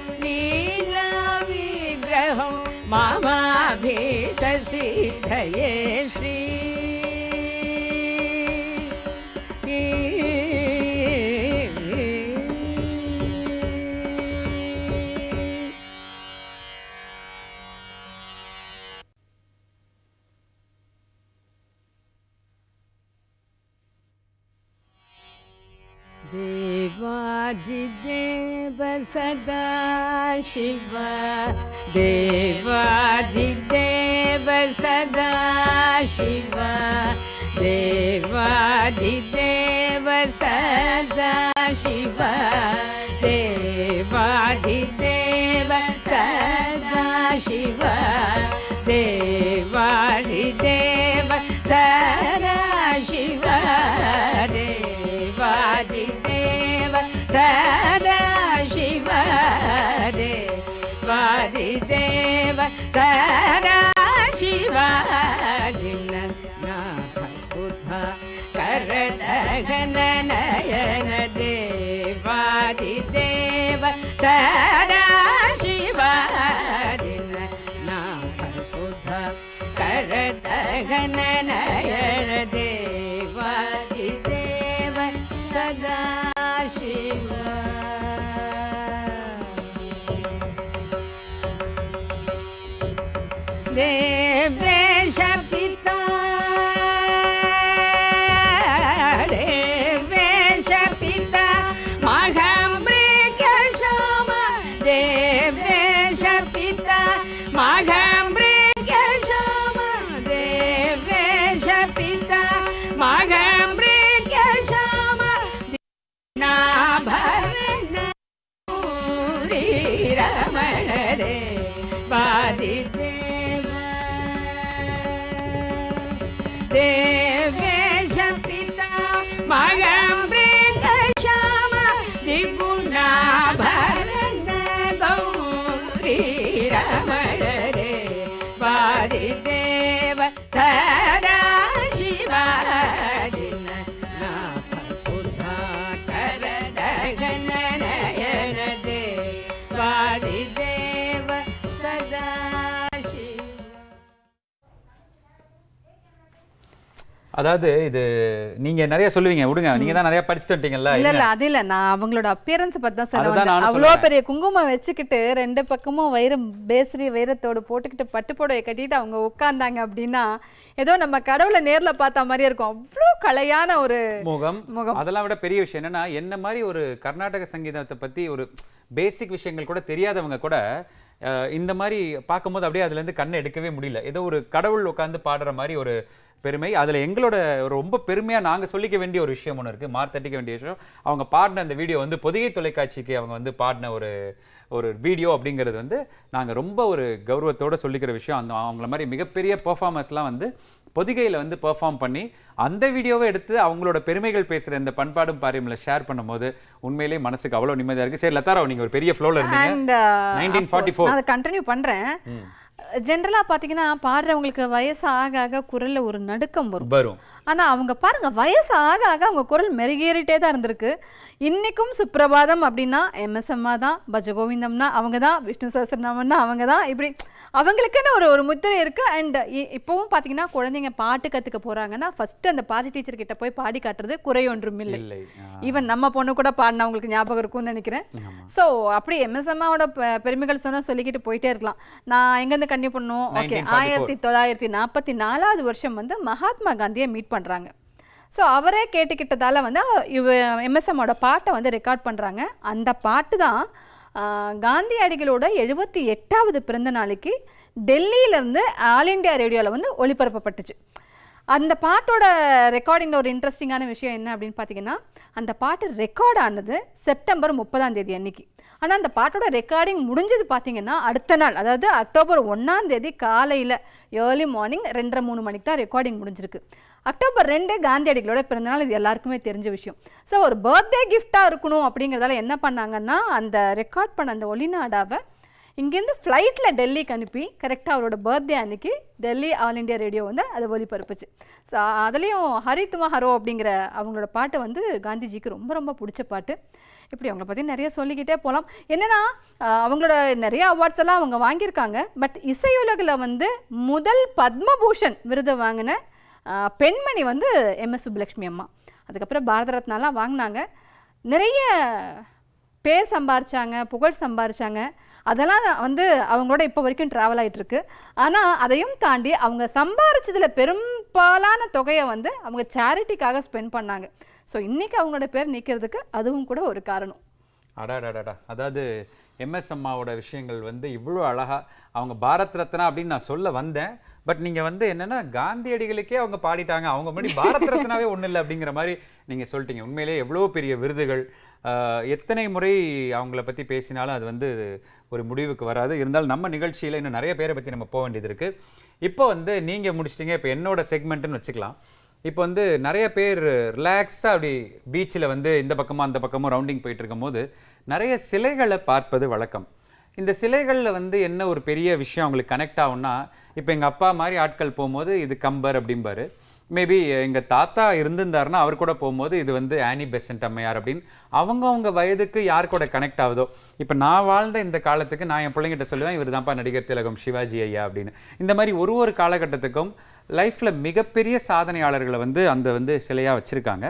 हम मामा भी तसी सिद्धये श्री शिवा नाथ सारा शिवा दि ना सुधानननयनदेवादिव सारा शिवा दिना संधा देव body. அதாவது இது நீங்க நிறைய சொல்லுவீங்க விடுங்க நீங்க தான் நிறைய படிச்சுட்டு வந்துட்டீங்கல்ல இல்ல இல்ல அது இல்ல நான் அவங்களோட அப்பியரன்ஸ் பத்தி தான் சொல்ல அவ்வளோ பெரிய குங்குமம் வச்சுக்கிட்டு ரெண்டு பக்கமும் வைரம் பேசரி வைரத்தோடு போட்டுக்கிட்டு பட்டு புடவை கட்டிட்டு அவங்க உட்கார்ந்தாங்க அப்படின்னா ஏதோ நம்ம கடவுளை நேர்ல பார்த்த மாதிரியே இருக்கும் அவ்வளோ கலையான ஒரு முகம் முகம் அதெல்லாம் விட பெரிய விஷயம் என்னன்னா என்ன மாதிரி ஒரு கர்நாடக சங்கீதத்தை பத்தி ஒரு பேசிக் விஷயங்கள் கூட தெரியாதவங்க கூட இந்த மாதிரி பார்க்கும்போது அப்படியே அதுலேருந்து கண்ணை எடுக்கவே முடியல ஏதோ ஒரு கடவுள் உட்காந்து பாடுற மாதிரி ஒரு பெருமை அதில் எங்களோட ரொம்ப பெருமையாக நாங்கள் சொல்லிக்க வேண்டிய ஒரு விஷயம் ஒன்று இருக்குது மார்த்தட்டிக்க வேண்டிய விஷயம் அவங்க பாடின அந்த வீடியோ வந்து பொதிகை தொலைக்காட்சிக்கு அவங்க வந்து பாடின ஒரு ஒரு வீடியோ அப்படிங்கிறது வந்து நாங்கள் ரொம்ப ஒரு கௌரவத்தோடு சொல்லிக்கிற விஷயம் அந்த அவங்கள மாதிரி மிகப்பெரிய பெர்ஃபார்மன்ஸ்லாம் வந்து பொதிகையில் வந்து பெர்ஃபார்ம் பண்ணி அந்த வீடியோவை எடுத்து அவங்களோட பெருமைகள் பேசுகிற இந்த பண்பாடும் பாரியமில் ஷேர் பண்ணும்போது உண்மையிலேயே மனசுக்கு அவ்வளோ நிம்மதியாக இருக்குது சரி லத்தாரா நீங்கள் ஒரு பெரிய ஃப்ளோவில் இருந்தீங்க நைன்டீன் ஃபார்ட்டி ஃபோர் கண்டினியூ பண்ணுறேன் ஜென்ரலாக பார்த்தீங்கன்னா பாடுறவங்களுக்கு வயசு ஆக ஆக குரலில் ஒரு நடுக்கம் வரும் வரும் ஆனால் அவங்க பாருங்கள் வயசு ஆக ஆக அவங்க குரல் மெருகேறிட்டே தான் இருந்திருக்கு இன்றைக்கும் சுப்பிரபாதம் அப்படின்னா எம்எஸ்எம்மா தான் பஜகோவிந்தம்னா அவங்க தான் விஷ்ணு சஹசிரநாமன்னா அவங்க தான் இப்படி அவங்களுக்குன்னு ஒரு ஒரு முத்திரை இருக்குது அண்ட் இப்போவும் பார்த்தீங்கன்னா குழந்தைங்க பாட்டு கற்றுக்க போகிறாங்கன்னா ஃபஸ்ட்டு அந்த பாட்டு டீச்சர் கிட்ட போய் பாடி காட்டுறது குறை ஒன்றும் இல்லை ஈவன் நம்ம பொண்ணு கூட பாடினா அவங்களுக்கு ஞாபகம் இருக்கும்னு நினைக்கிறேன் ஸோ அப்படி எம்எஸ்எம்மாவோட பெருமைகள் சொன்னால் சொல்லிக்கிட்டு போயிட்டே இருக்கலாம் நான் எங்கேருந்து கண்ணி பண்ணும் ஓகே ஆயிரத்தி தொள்ளாயிரத்தி நாற்பத்தி நாலாவது வருஷம் வந்து மகாத்மா காந்தியை மீட் பண்ணுறாங்க ஸோ அவரே கேட்டுக்கிட்டதால் வந்து இவ எம்எஸ்எம்மோட பாட்டை வந்து ரெக்கார்ட் பண்ணுறாங்க அந்த பாட்டு தான் காந்தியடிகளோட எழுபத்தி எட்டாவது பிறந்த நாளைக்கு டெல்லியிலேருந்து ஆல் இண்டியா ரேடியோவில் வந்து ஒளிபரப்பப்பட்டுச்சு அந்த பாட்டோட ரெக்கார்டிங்கில் ஒரு இன்ட்ரெஸ்டிங்கான விஷயம் என்ன அப்படின்னு பார்த்தீங்கன்னா அந்த பாட்டு ரெக்கார்ட் ஆனது செப்டம்பர் முப்பதாம் தேதி அன்னைக்கு ஆனால் அந்த பாட்டோட ரெக்கார்டிங் முடிஞ்சது பார்த்தீங்கன்னா அடுத்த நாள் அதாவது அக்டோபர் ஒன்றாம் தேதி காலையில் ஏர்லி மார்னிங் ரெண்டரை மூணு மணிக்கு தான் ரெக்கார்டிங் முடிஞ்சிருக்கு அக்டோபர் ரெண்டு காந்தியடிகளோட பிறந்தநாள் இது எல்லாருக்குமே தெரிஞ்ச விஷயம் ஸோ ஒரு பர்த்டே கிஃப்டாக இருக்கணும் அப்படிங்கிறதால என்ன பண்ணாங்கன்னா அந்த ரெக்கார்ட் பண்ண அந்த ஒலிநாடாவை இங்கேருந்து ஃப்ளைட்டில் டெல்லிக்கு அனுப்பி கரெக்டாக அவரோட பர்த்டே அன்னைக்கு டெல்லி ஆல் இண்டியா ரேடியோ வந்து அதை ஒலிபரப்புச்சு ஸோ அதுலேயும் ஹரித்துமா ஹரோ அப்படிங்கிற அவங்களோட பாட்டு வந்து காந்திஜிக்கு ரொம்ப ரொம்ப பிடிச்ச பாட்டு இப்படி அவங்கள பற்றி நிறைய சொல்லிக்கிட்டே போகலாம் என்னென்னா அவங்களோட நிறைய அவார்ட்ஸ் எல்லாம் அவங்க வாங்கியிருக்காங்க பட் இசையுலகில் வந்து முதல் பத்மபூஷன் விருது வாங்கின பெண்மணி வந்து எம்எஸ் சுப்புலக்ஷ்மி அம்மா அதுக்கப்புறம் பாரத ரத்னாலாம் வாங்கினாங்க நிறைய பேர் சம்பாரித்தாங்க புகழ் சம்பாரித்தாங்க அதெல்லாம் வந்து அவங்களோட இப்போ வரைக்கும் ட்ராவல் ஆகிட்டுருக்கு ஆனால் அதையும் தாண்டி அவங்க சம்பாரிச்சதில் பெரும்பாலான தொகையை வந்து அவங்க சேரிட்டிக்காக ஸ்பெண்ட் பண்ணாங்க ஸோ இன்றைக்கி அவங்களோட பேர் நிற்கிறதுக்கு அதுவும் கூட ஒரு காரணம் அடாடாடாடா அதாவது எம்எஸ் அம்மாவோட விஷயங்கள் வந்து இவ்வளோ அழகாக அவங்க பாரத் ரத்னா அப்படின்னு நான் சொல்ல வந்தேன் பட் நீங்கள் வந்து என்னென்னா காந்தியடிகளுக்கே அவங்க பாடிட்டாங்க அவங்க முன்னாடி பாரத ரத்னாவே ஒன்றும் இல்லை அப்படிங்கிற மாதிரி நீங்கள் சொல்லிட்டீங்க உண்மையிலே எவ்வளோ பெரிய விருதுகள் எத்தனை முறை அவங்கள பற்றி பேசினாலும் அது வந்து ஒரு முடிவுக்கு வராது இருந்தாலும் நம்ம நிகழ்ச்சியில் இன்னும் நிறைய பேரை பற்றி நம்ம போக வேண்டியது இருக்குது இப்போ வந்து நீங்கள் முடிச்சிட்டீங்க இப்போ என்னோட செக்மெண்ட்டுன்னு வச்சுக்கலாம் இப்போ வந்து நிறைய பேர் ரிலாக்ஸாக அப்படி பீச்சில் வந்து இந்த பக்கமாக அந்த பக்கமும் ரவுண்டிங் போயிட்டு இருக்கும் போது நிறைய சிலைகளை பார்ப்பது வழக்கம் இந்த சிலைகளில் வந்து என்ன ஒரு பெரிய விஷயம் அவங்களுக்கு கனெக்ட் ஆகும்னா இப்போ எங்கள் அப்பா மாதிரி ஆட்கள் போகும்போது இது கம்பர் அப்படிம்பாரு மேபி எங்கள் தாத்தா இருந்திருந்தாருன்னா அவர் கூட போகும்போது இது வந்து ஆனி பெசன்ட் அம்மையார் அப்படின்னு அவங்கவுங்க வயதுக்கு யார் கூட கனெக்ட் ஆகுதோ இப்போ நான் வாழ்ந்த இந்த காலத்துக்கு நான் என் பிள்ளைங்கிட்ட சொல்லுவேன் இவர் தான்ப்பா நடிகர் திலகம் சிவாஜி ஐயா அப்படின்னு இந்த மாதிரி ஒரு ஒரு காலகட்டத்துக்கும் லைஃப்பில் மிகப்பெரிய சாதனையாளர்களை வந்து அந்த வந்து சிலையாக வச்சுருக்காங்க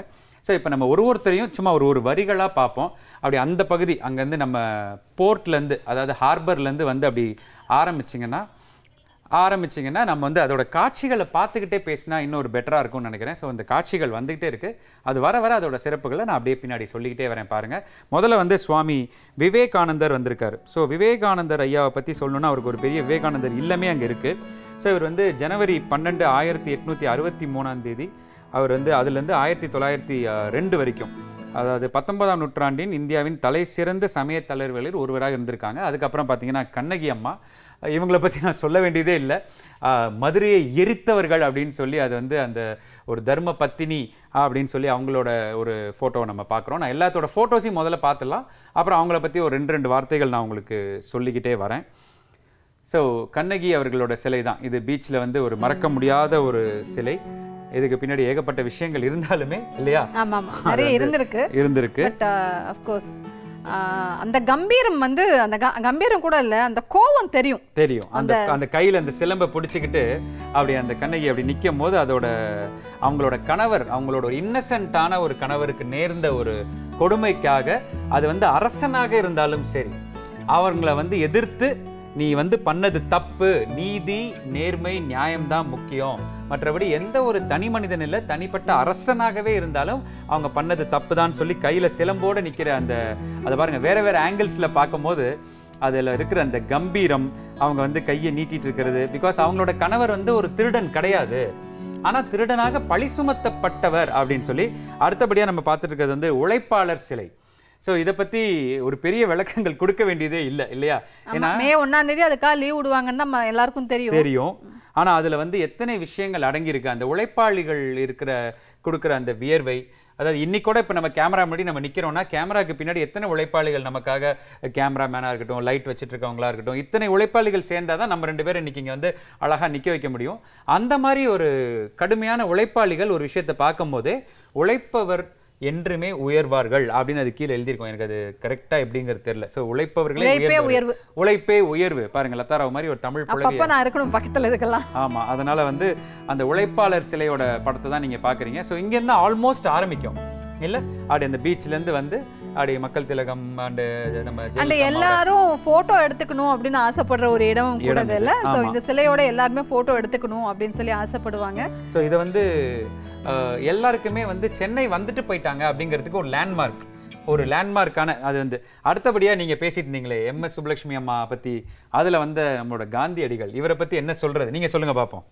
ஸோ இப்போ நம்ம ஒரு ஒருத்தரையும் சும்மா ஒரு ஒரு வரிகளாக பார்ப்போம் அப்படி அந்த பகுதி அங்கேருந்து நம்ம போர்ட்லேருந்து அதாவது ஹார்பர்லேருந்து வந்து அப்படி ஆரம்பிச்சிங்கன்னா ஆரம்பிச்சிங்கன்னா நம்ம வந்து அதோட காட்சிகளை பார்த்துக்கிட்டே பேசினா இன்னொரு பெட்டராக இருக்கும்னு நினைக்கிறேன் ஸோ அந்த காட்சிகள் வந்துக்கிட்டே இருக்குது அது வர வர அதோட சிறப்புகளை நான் அப்படியே பின்னாடி சொல்லிக்கிட்டே வரேன் பாருங்கள் முதல்ல வந்து சுவாமி விவேகானந்தர் வந்திருக்காரு ஸோ விவேகானந்தர் ஐயாவை பற்றி சொல்லணுன்னா அவருக்கு ஒரு பெரிய விவேகானந்தர் இல்லமே அங்கே இருக்குது ஸோ இவர் வந்து ஜனவரி பன்னெண்டு ஆயிரத்தி எட்நூற்றி அறுபத்தி மூணாம் தேதி அவர் வந்து அதுலேருந்து ஆயிரத்தி தொள்ளாயிரத்தி ரெண்டு வரைக்கும் அதாவது பத்தொன்பதாம் நூற்றாண்டின் இந்தியாவின் தலை சிறந்த சமய தலைவர்களில் ஒருவராக இருந்திருக்காங்க அதுக்கப்புறம் பார்த்தீங்கன்னா கண்ணகி அம்மா இவங்களை பற்றி நான் சொல்ல வேண்டியதே இல்லை மதுரையை எரித்தவர்கள் அப்படின்னு சொல்லி அது வந்து அந்த ஒரு தர்ம பத்தினி அப்படின்னு சொல்லி அவங்களோட ஒரு ஃபோட்டோவை நம்ம பார்க்குறோம் நான் எல்லாத்தோட ஃபோட்டோஸையும் முதல்ல பார்த்துலாம் அப்புறம் அவங்கள பற்றி ஒரு ரெண்டு ரெண்டு வார்த்தைகள் நான் உங்களுக்கு சொல்லிக்கிட்டே வரேன் ஸோ கண்ணகி அவர்களோட சிலை தான் இது பீச்சில் வந்து ஒரு மறக்க முடியாத ஒரு சிலை இதுக்கு பின்னாடி ஏகப்பட்ட விஷயங்கள் இருந்தாலுமே இல்லையா ஆமா நிறைய இருந்திருக்கு இருந்திருக்கு பட் ஆஃப் கோர்ஸ் அந்த கம்பீரம் வந்து அந்த கம்பீரம் கூட இல்ல அந்த கோவம் தெரியும் தெரியும் அந்த அந்த கையில அந்த சிலம்ப பிடிச்சிக்கிட்டு அப்படி அந்த கண்ணகி அப்படி நிக்கும் போது அதோட அவங்களோட கணவர் அவங்களோட ஒரு இன்னசென்ட்டான ஒரு கணவருக்கு நேர்ந்த ஒரு கொடுமைக்காக அது வந்து அரசனாக இருந்தாலும் சரி அவங்கள வந்து எதிர்த்து நீ வந்து பண்ணது தப்பு நீதி நேர்மை நியாயம்தான் முக்கியம் மற்றபடி எந்த ஒரு தனி மனிதன் இல்லை தனிப்பட்ட அரசனாகவே இருந்தாலும் அவங்க பண்ணது தப்பு தான் சொல்லி கையில் சிலம்போடு நிற்கிற அந்த அதை பாருங்கள் வேறு வேறு ஆங்கிள்ஸில் பார்க்கும்போது அதில் இருக்கிற அந்த கம்பீரம் அவங்க வந்து கையை நீட்டிகிட்டு இருக்கிறது பிகாஸ் அவங்களோட கணவர் வந்து ஒரு திருடன் கிடையாது ஆனால் திருடனாக பழி சுமத்தப்பட்டவர் அப்படின்னு சொல்லி அடுத்தபடியாக நம்ம பார்த்துட்டு இருக்கிறது வந்து உழைப்பாளர் சிலை ஸோ இதை பற்றி ஒரு பெரிய விளக்கங்கள் கொடுக்க வேண்டியதே இல்லை இல்லையா ஏன்னா மே ஒன்றாம் தேதி அதுக்காக லீவ் விடுவாங்கன்னு நம்ம எல்லாருக்கும் தெரியும் தெரியும் ஆனால் அதில் வந்து எத்தனை விஷயங்கள் அடங்கியிருக்கு அந்த உழைப்பாளிகள் இருக்கிற கொடுக்குற அந்த வியர்வை அதாவது இன்னைக்கு கூட இப்போ நம்ம கேமரா முன்னாடி நம்ம நிற்கிறோம்னா கேமராக்கு பின்னாடி எத்தனை உழைப்பாளிகள் நமக்காக கேமராமேனாக இருக்கட்டும் லைட் வச்சுட்டு இருக்கவங்களா இருக்கட்டும் இத்தனை உழைப்பாளிகள் சேர்ந்தால் தான் நம்ம ரெண்டு பேரும் இன்றைக்கி இங்கே வந்து அழகாக நிற்க வைக்க முடியும் அந்த மாதிரி ஒரு கடுமையான உழைப்பாளிகள் ஒரு விஷயத்தை பார்க்கும்போது உழைப்பவர் என்றுமே உயர்வார்கள் அப்படின்னு அது கீழே எழுதிருக்கும் எனக்கு அது கரெக்டா எப்படிங்கிறது தெரியல சோ உழைப்பவர்களே உயர்வு உழைப்பே உயர்வு பாருங்க லத்தாராவ் மாதிரி ஒரு தமிழ் புலவி நான் இருக்கணும் பக்கத்துல இதுக்கெல்லாம் ஆமா அதனால வந்து அந்த உழைப்பாளர் சிலையோட படத்தை தான் நீங்க பாக்குறீங்க சோ இங்க இருந்து ஆல்மோஸ்ட் ஆரம்பிக்கும் இல்ல அப்படி அந்த இருந்து வந்து அப்படி மக்கள் திலகம் அண்ட் uh, நம்ம அண்ட் எல்லாரும் போட்டோ எடுத்துக்கணும் அப்படின்னு ஆசைப்படுற ஒரு இடம் கூட இல்ல சோ இந்த சிலையோட எல்லாருமே போட்டோ எடுத்துக்கணும் அப்படின்னு சொல்லி ஆசைப்படுவாங்க சோ இது வந்து uh, எல்லாருக்குமே வந்து சென்னை வந்துட்டு போயிட்டாங்க அப்படிங்கிறதுக்கு ஒரு லேண்ட்மார்க் ஒரு லேண்ட்மார்க்கான அது வந்து அடுத்தபடியாக நீங்கள் பேசிட்டு இருந்தீங்களே எம் எஸ் சுப்லக்ஷ்மி அம்மா பற்றி அதில் வந்த நம்மளோட காந்தியடிகள் இவரை பற்றி என்ன சொல்கிறது நீங்கள் சொல்லுங்கள் பார்ப்போம்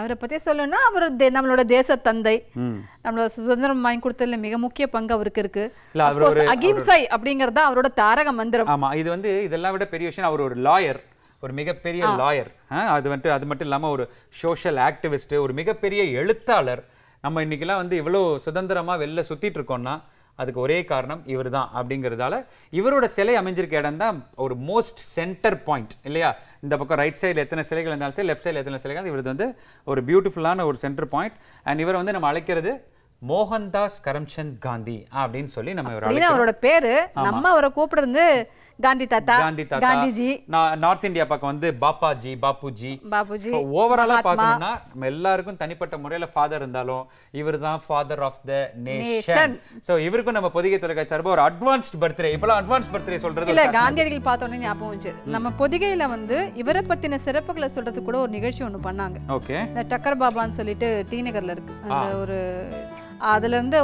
அவரை பற்றி சொல்லணும்னா அவர் நம்மளோட தேச தந்தை நம்மளோட சுதந்திரம் வாங்கி கொடுத்ததுல மிக முக்கிய பங்கு அவருக்கு இருக்கு அகிம்சை அப்படிங்கிறது அவரோட தாரக மந்திரம் ஆமா இது வந்து இதெல்லாம் விட பெரிய விஷயம் அவர் ஒரு லாயர் ஒரு மிகப்பெரிய லாயர் அது வந்துட்டு அது மட்டும் இல்லாம ஒரு சோஷியல் ஆக்டிவிஸ்ட் ஒரு மிகப்பெரிய எழுத்தாளர் நம்ம இன்னைக்கெல்லாம் வந்து இவ்வளவு சுதந்திரமா வெளில சுத்திட்டு இருக்கோம்னா அதுக்கு ஒரே காரணம் இவர் தான் அப்படிங்கிறதால இவரோட சிலை அமைஞ்சிருக்க இடம் தான் ஒரு மோஸ்ட் சென்டர் பாயிண்ட் இல்லையா இந்த பக்கம் ரைட் சைடில் எத்தனை சிலைகள் இருந்தாலும் சரி லெஃப்ட் சைடில் எத்தனை சிலைகள் இவரது வந்து ஒரு பியூட்டிஃபுல்லான ஒரு சென்டர் பாயிண்ட் அண்ட் இவரை வந்து நம்ம அழைக்கிறது மோகன்தாஸ் கரம்சந்த் காந்தி அப்படின்னு சொல்லி நம்ம அவரோட பேரு நம்ம அவரை கூப்பிடுறது காந்தி தாத்தா காந்தி தாத்தா காந்திஜி நார்த் இந்தியா பக்கம் வந்து பாப்பாஜி பாப்புஜி பாப்புஜி ஓவராலா பாக்கணும்னா நம்ம எல்லாருக்கும் தனிப்பட்ட முறையில ஃபாதர் இருந்தாலும் இவர் தான் father of the nation so இவருக்கும் நம்ம பொதிகை தொலைக்காட்சி சார்பா ஒரு அட்வான்ஸ்ட் பர்த்டே இப்பலாம் அட்வான்ஸ் பர்த்டே சொல்றது இல்ல காந்தியடிகள் பார்த்தோன்னே ஞாபகம் வந்துச்சு நம்ம பொதிகையில வந்து இவரை பத்தின சிறப்புகளை சொல்றதுக்கு கூட ஒரு நிகழ்ச்சி ஒன்று பண்ணாங்க ஓகே இந்த டக்கர் பாபான்னு சொல்லிட்டு டி நகர்ல இருக்கு அந்த ஒரு அதுல இருந்து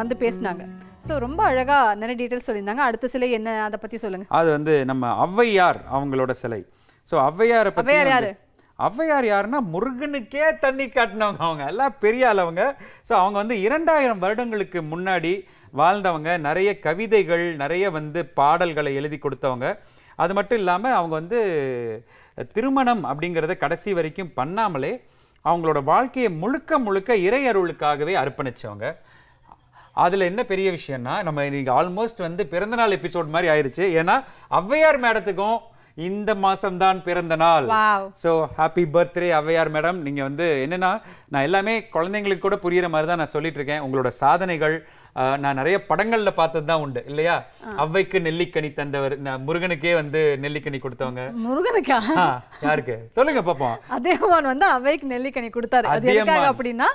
வந்து பேசினாங்க ஸோ ரொம்ப அழகாக நிறைய டீட்டெயில்ஸ் சொல்லியிருந்தாங்க அடுத்த சிலை என்ன அதை பற்றி சொல்லுங்கள் அது வந்து நம்ம ஔவையார் அவங்களோட சிலை ஸோ ஔவையாரை பற்றி யார் ஔவையார் யாருன்னா முருகனுக்கே தண்ணி காட்டினவங்க அவங்க எல்லாம் பெரிய ஆளவங்க ஸோ அவங்க வந்து இரண்டாயிரம் வருடங்களுக்கு முன்னாடி வாழ்ந்தவங்க நிறைய கவிதைகள் நிறைய வந்து பாடல்களை எழுதி கொடுத்தவங்க அது மட்டும் இல்லாமல் அவங்க வந்து திருமணம் அப்படிங்கிறத கடைசி வரைக்கும் பண்ணாமலே அவங்களோட வாழ்க்கையை முழுக்க முழுக்க இறை அருளுக்காகவே அர்ப்பணித்தவங்க அதில் என்ன பெரிய விஷயம்னா நம்ம இன்றைக்கி ஆல்மோஸ்ட் வந்து பிறந்தநாள் எபிசோட் மாதிரி ஆயிடுச்சு ஏன்னா ஔவையார் மேடத்துக்கும் இந்த மாதம் தான் பிறந்த நாள் so happy birthday Avvaiyar madam நீங்கள் வந்து என்னென்னா நான் எல்லாமே குழந்தைங்களுக்கு கூட புரிகிற மாதிரி தான் நான் சொல்லிட்டு இருக்கேன் உங்களோட சாதனைகள் நான் நிறைய படங்கள்ல பார்த்தது தான் உண்டு இல்லையா அவைக்கு நெல்லிக்கனி தந்தவர் முருகனுக்கே வந்து நெல்லிக்கனி கொடுத்தவங்க முருகனுக்கா யாருக்கு சொல்லுங்க பாப்போம் அதேமான் வந்து அவைக்கு நெல்லிக்கனி கொடுத்தாரு அது எதுக்காக அப்படின்னா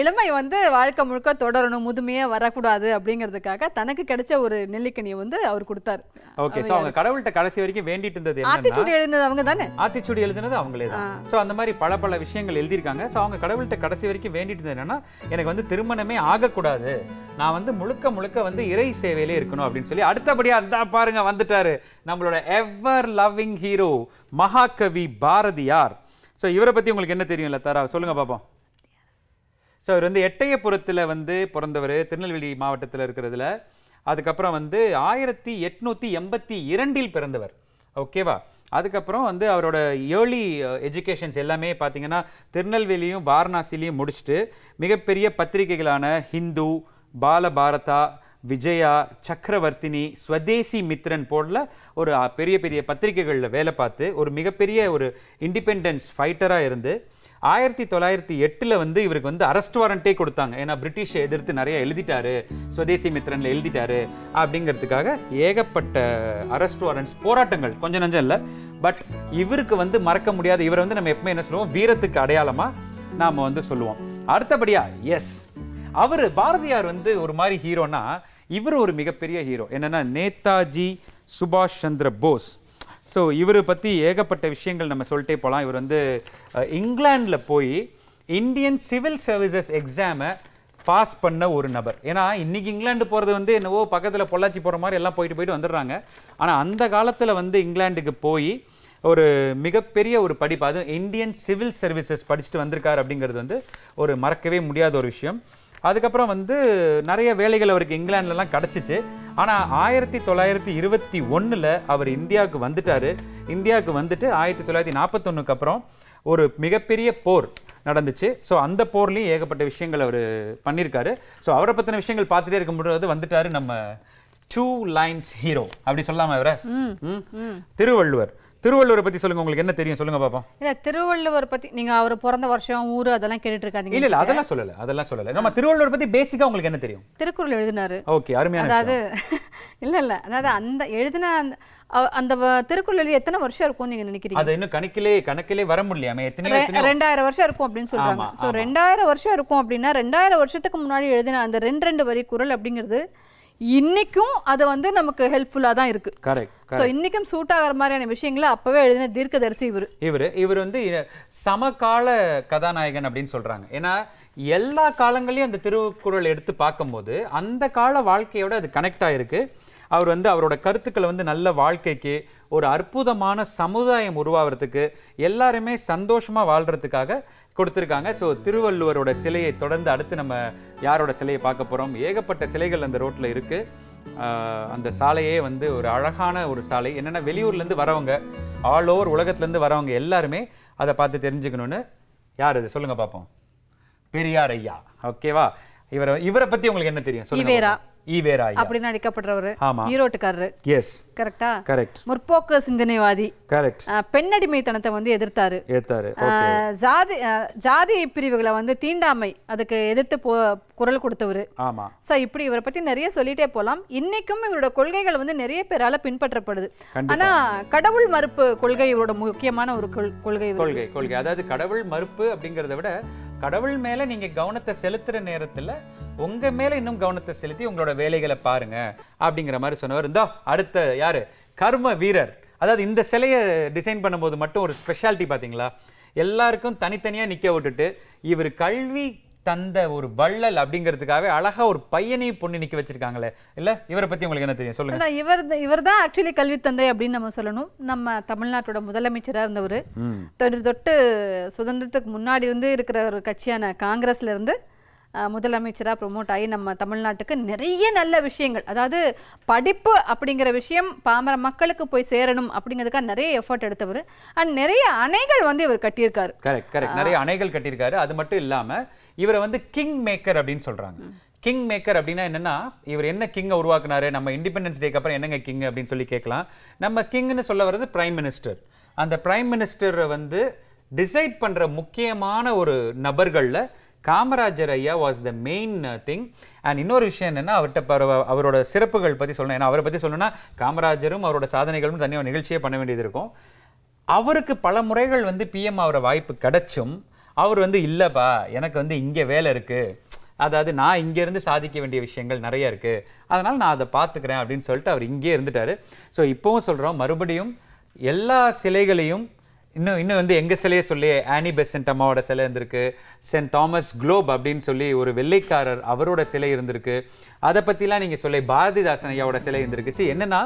இளமை வந்து வாழ்க்கை முழுக்க தொடரணும் முதுமையே வரக்கூடாது அப்படிங்கிறதுக்காக தனக்கு கிடைச்ச ஒரு நெல்லிக்கனியை வந்து அவர் கொடுத்தாரு ஓகே சோ அவங்க கடவுள்கிட்ட கடைசி வரைக்கும் வேண்டிட்டு இருந்தது ஆத்திச்சுடி எழுதினது அவங்க தானே ஆத்திச்சுடி எழுதினது அவங்களே தான் சோ அந்த மாதிரி பல பல விஷயங்கள் எழுதியிருக்காங்க சோ அவங்க கடவுள்கிட்ட கடைசி வரைக்கும் வேண்டிட்டு இருந்தது என்னன்னா எனக்கு வந்து திருமணமே ஆகக்கூடாது நான் வந்து முழுக்க முழுக்க வந்து இறை சேவையிலே இருக்கணும் அப்படின்னு சொல்லி அடுத்தபடியாக அதான் பாருங்க வந்துட்டாரு நம்மளோட எவர் லவ்விங் ஹீரோ மகாகவி பாரதியார் ஸோ இவரை பற்றி உங்களுக்கு என்ன தெரியும்ல தாரா சொல்லுங்கள் பாப்போம் ஸோ இவர் வந்து எட்டயபுரத்தில் வந்து பிறந்தவர் திருநெல்வேலி மாவட்டத்தில் இருக்கிறதுல அதுக்கப்புறம் வந்து ஆயிரத்தி எட்நூற்றி எண்பத்தி இரண்டில் பிறந்தவர் ஓகேவா அதுக்கப்புறம் வந்து அவரோட ஏர்லி எஜுகேஷன்ஸ் uh, எல்லாமே பார்த்தீங்கன்னா திருநெல்வேலியும் வாரணாசிலையும் முடிச்சுட்டு மிகப்பெரிய பத்திரிகைகளான ஹிந்து பாலபாரதா விஜயா சக்கரவர்த்தினி ஸ்வதேசி மித்ரன் போடல ஒரு பெரிய பெரிய பத்திரிகைகளில் வேலை பார்த்து ஒரு மிகப்பெரிய ஒரு இண்டிபெண்டன்ஸ் ஃபைட்டராக இருந்து ஆயிரத்தி தொள்ளாயிரத்தி எட்டில் வந்து இவருக்கு வந்து அரெஸ்ட் வாரண்ட்டே கொடுத்தாங்க ஏன்னா பிரிட்டிஷை எதிர்த்து நிறைய எழுதிட்டாரு ஸ்வதேசி மித்ரனில் எழுதிட்டாரு அப்படிங்கிறதுக்காக ஏகப்பட்ட அரெஸ்ட் வாரண்ட்ஸ் போராட்டங்கள் கொஞ்சம் நஞ்சம் இல்லை பட் இவருக்கு வந்து மறக்க முடியாத இவரை வந்து நம்ம எப்பவுமே என்ன சொல்லுவோம் வீரத்துக்கு அடையாளமாக நாம் வந்து சொல்லுவோம் அடுத்தபடியாக எஸ் அவர் பாரதியார் வந்து ஒரு மாதிரி ஹீரோனா இவர் ஒரு மிகப்பெரிய ஹீரோ என்னென்னா நேதாஜி சுபாஷ் சந்திர போஸ் ஸோ இவர் பற்றி ஏகப்பட்ட விஷயங்கள் நம்ம சொல்லிட்டே போகலாம் இவர் வந்து இங்கிலாண்டில் போய் இந்தியன் சிவில் சர்வீசஸ் எக்ஸாமை பாஸ் பண்ண ஒரு நபர் ஏன்னா இன்றைக்கி இங்கிலாண்டு போகிறது வந்து என்னவோ பக்கத்தில் பொள்ளாச்சி போகிற மாதிரி எல்லாம் போயிட்டு போயிட்டு வந்துடுறாங்க ஆனால் அந்த காலத்தில் வந்து இங்கிலாண்டுக்கு போய் ஒரு மிகப்பெரிய ஒரு படிப்பு அதுவும் இந்தியன் சிவில் சர்வீசஸ் படிச்சுட்டு வந்திருக்கார் அப்படிங்கிறது வந்து ஒரு மறக்கவே முடியாத ஒரு விஷயம் அதுக்கப்புறம் வந்து நிறைய வேலைகள் அவருக்கு இங்கிலாந்துலலாம் கிடச்சிச்சு ஆனால் ஆயிரத்தி தொள்ளாயிரத்தி இருபத்தி ஒன்றில் அவர் இந்தியாவுக்கு வந்துட்டார் இந்தியாவுக்கு வந்துட்டு ஆயிரத்தி தொள்ளாயிரத்தி நாற்பத்தொன்னுக்கு அப்புறம் ஒரு மிகப்பெரிய போர் நடந்துச்சு ஸோ அந்த போர்லேயும் ஏகப்பட்ட விஷயங்கள் அவர் பண்ணியிருக்காரு ஸோ அவரை பற்றின விஷயங்கள் பார்த்துட்டே இருக்க முடியாது வந்துட்டார் நம்ம டூ லைன்ஸ் ஹீரோ அப்படி சொல்லாமல் இவரை திருவள்ளுவர் திருவள்ளுவரை பத்தி சொல்லுங்க உங்களுக்கு என்ன தெரியும் சொல்லுங்க பாப்போம் இல்ல திருவள்ளுவர் பத்தி நீங்க அவர் பிறந்த வருஷம் ஊரு அதெல்லாம் கேட்டுட்டு இருக்காதீங்க இல்ல இல்ல அதெல்லாம் சொல்லல அதெல்லாம் சொல்லல நம்ம திருவள்ளுவர் பத்தி பேசிக்கா உங்களுக்கு என்ன தெரியும் திருக்குறள் எழுதினாரு ஓகே அருமையான அதாவது இல்ல இல்ல அதாவது அந்த எழுதின அந்த திருக்குறள் எழுதி எத்தனை வருஷம் இருக்கும் நீங்க நினைக்கிறீங்க அது இன்னும் கணக்கிலே கணக்கிலே வர முடியாம எத்தனை ரெண்டாயிரம் வருஷம் இருக்கும் அப்படின்னு சொல்றாங்க சோ ரெண்டாயிரம் வருஷம் இருக்கும் அப்படின்னா ரெண்டாயிரம் வருஷத்துக்கு முன்னாடி எழுதின அந்த ரெண்டு ரெண்டு வரி குரல் அப்படிங்கிறது இன்னைக்கும் அது வந்து நமக்கு ஹெல்ப்ஃபுல்லா தான் இருக்கு கரெக்ட் சோ இன்னைக்கும் சூட் ஆகிற மாதிரியான விஷயங்களை அப்பவே எழுதின தீர்க்கதரிசி இவர் இவர் இவர் வந்து சமகால கதாநாயகன் அப்படின்னு சொல்றாங்க ஏன்னா எல்லா காலங்களையும் அந்த திருக்குறள் எடுத்து பார்க்கும்போது அந்த கால வாழ்க்கையோட அது கனெக்ட் ஆயிருக்கு அவர் வந்து அவரோட கருத்துக்களை வந்து நல்ல வாழ்க்கைக்கு ஒரு அற்புதமான சமுதாயம் உருவாகிறதுக்கு எல்லாருமே சந்தோஷமாக வாழ்கிறதுக்காக கொடுத்துருக்காங்க ஸோ திருவள்ளுவரோட சிலையை தொடர்ந்து அடுத்து நம்ம யாரோட சிலையை பார்க்க போகிறோம் ஏகப்பட்ட சிலைகள் அந்த ரோட்டில் இருக்குது அந்த சாலையே வந்து ஒரு அழகான ஒரு சாலை என்னென்னா வெளியூர்லேருந்து வரவங்க ஆல் ஓவர் உலகத்துலேருந்து வரவங்க எல்லாருமே அதை பார்த்து தெரிஞ்சுக்கணுன்னு யார் இது சொல்லுங்கள் பார்ப்போம் பெரியார் ஐயா ஓகேவா இவரை இவரை பற்றி உங்களுக்கு என்ன தெரியும் சொல்லுங்கள் ஈவேரா அப்படின்னு அழைக்கப்படுறவர் ஈரோட்டுக்காரரு எஸ் கரெக்டா கரெக்ட் முற்போக்கு சிந்தனைவாதி கரெக்ட் பெண்ணடிமைத்தனத்தை வந்து எதிர்த்தாரு எதிர்த்தாரு ஜாதி ஜாதி பிரிவுகளை வந்து தீண்டாமை அதுக்கு எதிர்த்து போ குரல் கொடுத்தவர் ஆமா சார் இப்படி இவரை பத்தி நிறைய சொல்லிட்டே போலாம் இன்னைக்கும் இவரோட கொள்கைகள் வந்து நிறைய பேரால பின்பற்றப்படுது ஆனா கடவுள் மறுப்பு கொள்கை இவரோட முக்கியமான ஒரு கொள்கை கொள்கை கொள்கை அதாவது கடவுள் மறுப்பு அப்படிங்கறத விட கடவுள் மேலே நீங்கள் கவனத்தை செலுத்துகிற நேரத்தில் உங்கள் மேலே இன்னும் கவனத்தை செலுத்தி உங்களோட வேலைகளை பாருங்க அப்படிங்கிற மாதிரி சொன்னவர் இந்தா அடுத்த யார் கர்ம வீரர் அதாவது இந்த சிலையை டிசைன் பண்ணும்போது மட்டும் ஒரு ஸ்பெஷாலிட்டி பார்த்தீங்களா எல்லாருக்கும் தனித்தனியாக நிற்க விட்டுட்டு இவர் கல்வி தந்த ஒரு வள்ளல் அப்படிங்கிறதுக்காக அழகா ஒரு பையனையும் பொண்ணு நிக்க வச்சிருக்காங்களே இல்ல இவரை பத்தி உங்களுக்கு என்ன தெரியும் சொல்லுங்க இவர் இவர் தான் ஆக்சுவலி கல்வி தந்தை அப்படின்னு நம்ம சொல்லணும் நம்ம தமிழ்நாட்டோட முதலமைச்சராக இருந்தவர் தொன்று தொட்டு சுதந்திரத்துக்கு முன்னாடி வந்து இருக்கிற ஒரு கட்சியான காங்கிரஸ்ல இருந்து முதலமைச்சராக ப்ரொமோட் ஆகி நம்ம தமிழ்நாட்டுக்கு நிறைய நல்ல விஷயங்கள் அதாவது படிப்பு அப்படிங்கிற விஷயம் பாமர மக்களுக்கு போய் சேரணும் அப்படிங்கிறதுக்காக நிறைய எஃபர்ட் எடுத்தவர் அண்ட் நிறைய அணைகள் வந்து இவர் கட்டியிருக்காரு கரெக்ட் கரெக்ட் நிறைய அணைகள் கட்டியிருக்காரு அது மட்டும் இல்லாமல் இவரை வந்து கிங் மேக்கர் அப்படின்னு சொல்கிறாங்க கிங் மேக்கர் அப்படின்னா என்னன்னா இவர் என்ன கிங்கை உருவாக்குனாரு நம்ம இண்டிபெண்டன்ஸ் டேக்கு அப்புறம் என்னங்க கிங் அப்படின்னு சொல்லி கேட்கலாம் நம்ம கிங்னு சொல்ல வர்றது பிரைம் மினிஸ்டர் அந்த பிரைம் மினிஸ்டர் வந்து டிசைட் பண்ணுற முக்கியமான ஒரு நபர்களில் காமராஜர் ஐயா was the main thing and இன்னொரு விஷயம் என்னென்னா அவர்கிட்ட அவரோட சிறப்புகள் பற்றி சொல்லணும் ஏன்னா அவரை பற்றி சொல்லணும்னா காமராஜரும் அவரோட சாதனைகளும் தனியாக நிகழ்ச்சியே பண்ண வேண்டியது இருக்கும் அவருக்கு பல முறைகள் வந்து பிஎம் ஆகிற வாய்ப்பு கிடைச்சும் அவர் வந்து இல்லைப்பா எனக்கு வந்து இங்கே வேலை இருக்குது அதாவது நான் இங்கேருந்து சாதிக்க வேண்டிய விஷயங்கள் நிறைய இருக்குது அதனால் நான் அதை பார்த்துக்கிறேன் அப்படின்னு சொல்லிட்டு அவர் இங்கே இருந்துட்டார் ஸோ இப்போவும் சொல்கிறோம் மறுபடியும் எல்லா சிலைகளையும் இன்னும் இன்னும் வந்து எங்கள் சிலையே சொல்லி ஆனி பெசன்ட் அம்மாவோட சிலை இருந்திருக்கு சென்ட் தாமஸ் குளோப் அப்படின்னு சொல்லி ஒரு வெள்ளைக்காரர் அவரோட சிலை இருந்திருக்கு அதை பற்றிலாம் நீங்கள் சொல்லி பாரதிதாசன் ஐயாவோட சிலை இருந்திருக்கு சரி என்னென்னா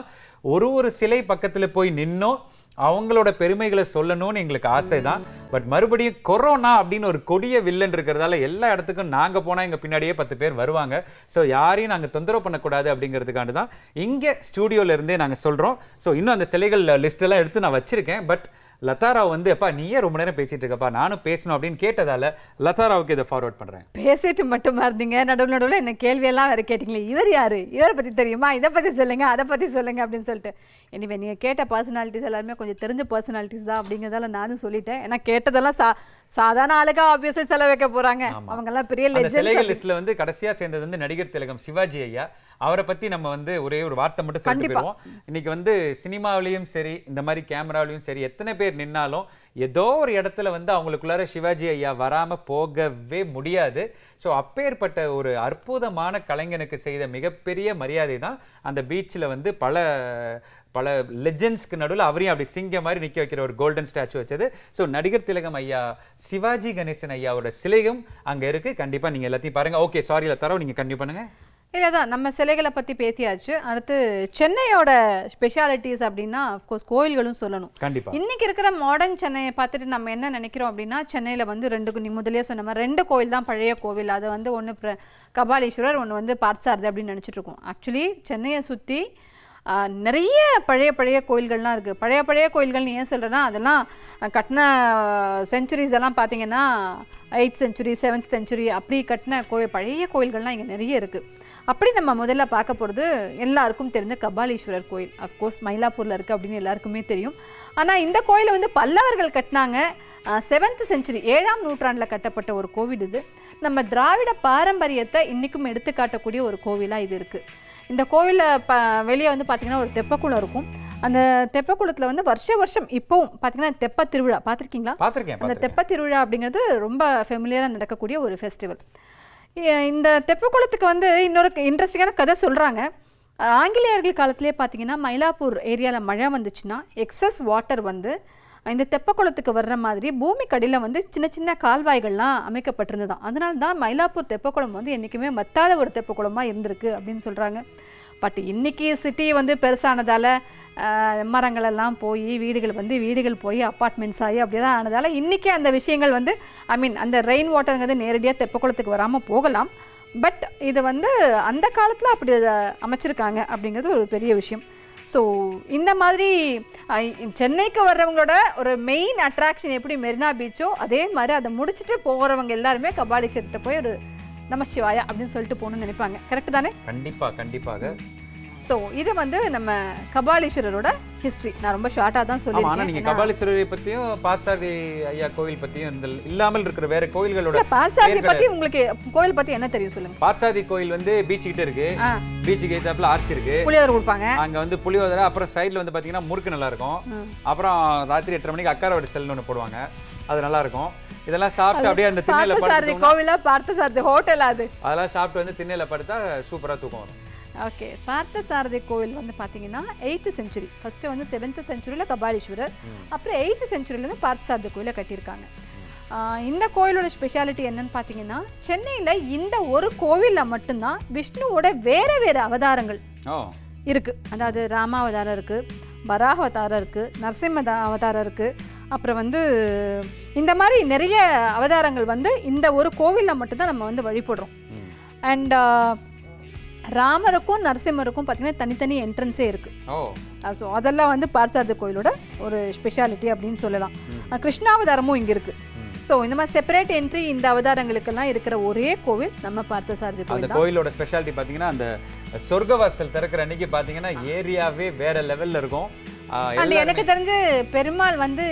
ஒரு ஒரு சிலை பக்கத்தில் போய் நின்னோம் அவங்களோட பெருமைகளை சொல்லணும்னு எங்களுக்கு ஆசை தான் பட் மறுபடியும் கொரோனா அப்படின்னு ஒரு கொடிய வில்லன் இருக்கிறதால எல்லா இடத்துக்கும் நாங்கள் போனால் எங்கள் பின்னாடியே பத்து பேர் வருவாங்க ஸோ யாரையும் நாங்கள் தொந்தரவு பண்ணக்கூடாது அப்படிங்கிறதுக்காண்டு தான் இங்கே ஸ்டூடியோலேருந்தே நாங்கள் சொல்கிறோம் ஸோ இன்னும் அந்த சிலைகள் லிஸ்ட்டெல்லாம் எடுத்து நான் வச்சுருக்கேன் பட் லதாராவ் வந்து அப்பா நீயே ரொம்ப நேரம் பேசிட்டு இருக்கப்பா நானும் பேசணும் அப்படின்னு கேட்டதால லதாராவுக்கு இதை ஃபார்வர்ட் பண்றேன் பேசிட்டு மட்டுமா இருந்தீங்க நடுவில் நடுவில் என்ன கேள்வியெல்லாம் வேற கேட்டீங்களே இவர் யாரு இவரை பத்தி தெரியுமா இதை பத்தி சொல்லுங்க அதை பத்தி சொல்லுங்க அப்படின்னு சொல்லிட்டு இனிமே நீங்கள் கேட்ட பர்சனாலிட்டிஸ் எல்லாருமே கொஞ்சம் தெரிஞ்ச பர்சனாலிட்டிஸ் தான் அப்படிங்கிறதால நானும் சொல்லிட்டேன் ஏன்னா கேட்டதெல்லாம் சா சாதாரண ஆளுக்கா ஆப்வியஸா செல வைக்க போறாங்க அவங்க எல்லாம் பெரிய லெஜெண்ட் லிஸ்ட்ல வந்து கடைசியா சேர்ந்தது வந்து நடிகர் திலகம் சிவாஜி ஐயா அவரை பத்தி நம்ம வந்து ஒரே ஒரு வார்த்தை மட்டும் சொல்லிட்டு இன்னைக்கு வந்து சினிமாவிலையும் சரி இந்த மாதிரி கேமராவிலையும் சரி எத்தனை பேர் நின்னாலும் ஏதோ ஒரு இடத்துல வந்து அவங்களுக்குள்ளார சிவாஜி ஐயா வராம போகவே முடியாது ஸோ அப்பேற்பட்ட ஒரு அற்புதமான கலைஞனுக்கு செய்த மிகப்பெரிய மரியாதை தான் அந்த பீச்சில் வந்து பல பல லெஜெண்ட்ஸ்க்கு நடுவில் அவரையும் அப்படி சிங்க மாதிரி நிற்க வைக்கிற ஒரு கோல்டன் ஸ்டாச்சு வச்சது ஸோ நடிகர் திலகம் ஐயா சிவாஜி கணேசன் ஐயாவோட சிலையும் அங்கே இருக்குது கண்டிப்பாக நீங்கள் எல்லாத்தையும் பாருங்கள் ஓகே சாரியில் தரோம் நீங்கள் கண்டிப்பாக பண்ணுங்கள் இல்லை தான் நம்ம சிலைகளை பற்றி பேசியாச்சு அடுத்து சென்னையோட ஸ்பெஷாலிட்டிஸ் அப்படின்னா அஃப்கோர்ஸ் கோயில்களும் சொல்லணும் கண்டிப்பாக இன்றைக்கி இருக்கிற மாடர்ன் சென்னையை பார்த்துட்டு நம்ம என்ன நினைக்கிறோம் அப்படின்னா சென்னையில் வந்து ரெண்டு நீ முதலே சொன்ன மாதிரி ரெண்டு கோயில் தான் பழைய கோவில் அது வந்து ஒன்று கபாலீஸ்வரர் ஒன்று வந்து சார்து அப்படின்னு நினச்சிட்ருக்கோம் ஆக்சுவலி சென்னையை சுற்றி நிறைய பழைய பழைய கோயில்கள்லாம் இருக்குது பழைய பழைய கோயில்கள்னு ஏன் சொல்கிறேன்னா அதெல்லாம் கட்டின செஞ்சுரிஸ் எல்லாம் பார்த்தீங்கன்னா எயித் செஞ்சுரி செவன்த் செஞ்சுரி அப்படி கட்டின கோயில் பழைய கோயில்கள்லாம் இங்கே நிறைய இருக்குது அப்படி நம்ம முதல்ல பார்க்க போகிறது எல்லாருக்கும் தெரிஞ்ச கபாலீஸ்வரர் கோயில் அஃப்கோர்ஸ் மயிலாப்பூரில் இருக்குது அப்படின்னு எல்லாருக்குமே தெரியும் ஆனால் இந்த கோயிலை வந்து பல்லவர்கள் கட்டினாங்க செவன்த் செஞ்சுரி ஏழாம் நூற்றாண்டில் கட்டப்பட்ட ஒரு கோவில் இது நம்ம திராவிட பாரம்பரியத்தை இன்றைக்கும் எடுத்துக்காட்டக்கூடிய ஒரு கோவிலாக இது இருக்குது இந்த கோவிலில் ப வெளியே வந்து பார்த்திங்கன்னா ஒரு தெப்பக்குளம் இருக்கும் அந்த தெப்பக்குளத்தில் வந்து வருஷ வருஷம் இப்போவும் பார்த்தீங்கன்னா தெப்ப திருவிழா பார்த்துருக்கீங்களா பார்த்துருக்கேன் அந்த தெப்ப திருவிழா அப்படிங்கிறது ரொம்ப ஃபெமிலியராக நடக்கக்கூடிய ஒரு ஃபெஸ்டிவல் இந்த தெப்பக்குளத்துக்கு வந்து இன்னொரு இன்ட்ரெஸ்டிங்கான கதை சொல்கிறாங்க ஆங்கிலேயர்கள் காலத்திலே பார்த்தீங்கன்னா மயிலாப்பூர் ஏரியாவில் மழை வந்துச்சுன்னா எக்ஸஸ் வாட்டர் வந்து இந்த தெப்பக்குளத்துக்கு வர்ற மாதிரி பூமிக்கு அடியில் வந்து சின்ன சின்ன கால்வாய்கள்லாம் அமைக்கப்பட்டிருந்ததாம் அதனால தான் மயிலாப்பூர் தெப்பக்குளம் வந்து என்றைக்குமே மத்தாத ஒரு தெப்பக்குளமாக இருந்திருக்கு அப்படின்னு சொல்கிறாங்க பட் இன்றைக்கி சிட்டி வந்து பெருசானதால் மரங்கள் எல்லாம் போய் வீடுகள் வந்து வீடுகள் போய் அப்பார்ட்மெண்ட்ஸ் ஆகி அப்படிலாம் ஆனதால் இன்றைக்கி அந்த விஷயங்கள் வந்து ஐ மீன் அந்த ரெயின் வாட்டருங்கிறது நேரடியாக தெப்பக்குளத்துக்கு வராமல் போகலாம் பட் இது வந்து அந்த காலத்தில் அப்படி அமைச்சிருக்காங்க அப்படிங்கிறது ஒரு பெரிய விஷயம் ஸோ இந்த மாதிரி சென்னைக்கு வர்றவங்களோட ஒரு மெயின் அட்ராக்ஷன் எப்படி மெரினா பீச்சோ அதே மாதிரி அதை முடிச்சுட்டு போகிறவங்க எல்லாருமே கபாடி சேர்த்துட்டு போய் ஒரு நமச்சிவாயா அப்படின்னு சொல்லிட்டு போகணும்னு நினைப்பாங்க கரெக்ட் தானே கண்டிப்பாக கண்டிப்பாக ஸோ இது வந்து நம்ம கபாலீஸ்வரரோட ஹிஸ்ட்ரி நான் ரொம்ப ஷார்ட்டாக தான் சொல்லுவேன் ஆனால் நீங்க கபாலீஸ்வரரை பத்தியும் பாசாதி ஐயா கோவில் பத்தியும் இந்த இல்லாமல் இருக்கிற வேற கோவில்களோட பாசாதி பத்தி உங்களுக்கு கோயில் பத்தி என்ன தெரியும் சொல்லுங்க பார்த்தாதி கோயில் வந்து பீச் கிட்ட இருக்கு பீச்சுக்கு ஏத்தாப்புல ஆர்ச் இருக்கு புளியோதரை கொடுப்பாங்க அங்க வந்து புளியோதரை அப்புறம் சைடுல வந்து பாத்தீங்கன்னா முறுக்கு நல்லா இருக்கும் அப்புறம் ராத்திரி எட்டரை மணிக்கு அக்காரவாடி செல்னு ஒன்று போடுவாங்க அது நல்லா இருக்கும் இதெல்லாம் சாப்பிட்டு அப்படியே அந்த திண்ணையில படுத்து கோவிலா பார்த்த சார் ஹோட்டல் அது அதெல்லாம் சாப்பிட்டு வந்து திண்ணையில படுத்தா சூப்பரா தூக்கம் வரும் ஓகே பார்த்த சாரதி கோவில் வந்து பார்த்தீங்கன்னா எயித்து செஞ்சுரி ஃபர்ஸ்ட் வந்து செவன்த்து செஞ்சுரியில் கபாலீஸ்வரர் அப்புறம் எயித்து செஞ்சுரியிலேருந்து பார்த்த பார்த்தசாரதி கோயிலை கட்டியிருக்காங்க இந்த கோயிலோட ஸ்பெஷாலிட்டி என்னன்னு பார்த்தீங்கன்னா சென்னையில் இந்த ஒரு கோவிலில் மட்டும்தான் விஷ்ணுவோட வேறு வேறு அவதாரங்கள் இருக்குது அதாவது அவதாரம் இருக்குது வராக அவதாரம் இருக்குது நரசிம்ம அவதாரம் இருக்குது அப்புறம் வந்து இந்த மாதிரி நிறைய அவதாரங்கள் வந்து இந்த ஒரு கோவிலில் மட்டும்தான் நம்ம வந்து வழிபடுறோம் அண்ட் ராமருக்கும் நரசிம்மருக்கும் பார்த்தீங்கன்னா தனித்தனி என்ட்ரன்ஸே இருக்குது ஸோ அதெல்லாம் வந்து பார்சாரதி கோயிலோட ஒரு ஸ்பெஷாலிட்டி அப்படின்னு சொல்லலாம் கிருஷ்ணாவதாரமும் இங்கே இருக்குது ஸோ இந்த மாதிரி செப்பரேட் என்ட்ரி இந்த அவதாரங்களுக்கெல்லாம் இருக்கிற ஒரே கோவில் நம்ம பார்த்த சாரதி அந்த கோயிலோட ஸ்பெஷாலிட்டி பார்த்தீங்கன்னா அந்த சொர்க்கவாசல் திறக்கிற அன்னைக்கு பார்த்தீங்கன்னா ஏரியாவே வேற லெவலில் இருக்கும் அண்ட் எனக்கு தெரிஞ்சு பெருமாள் வந்து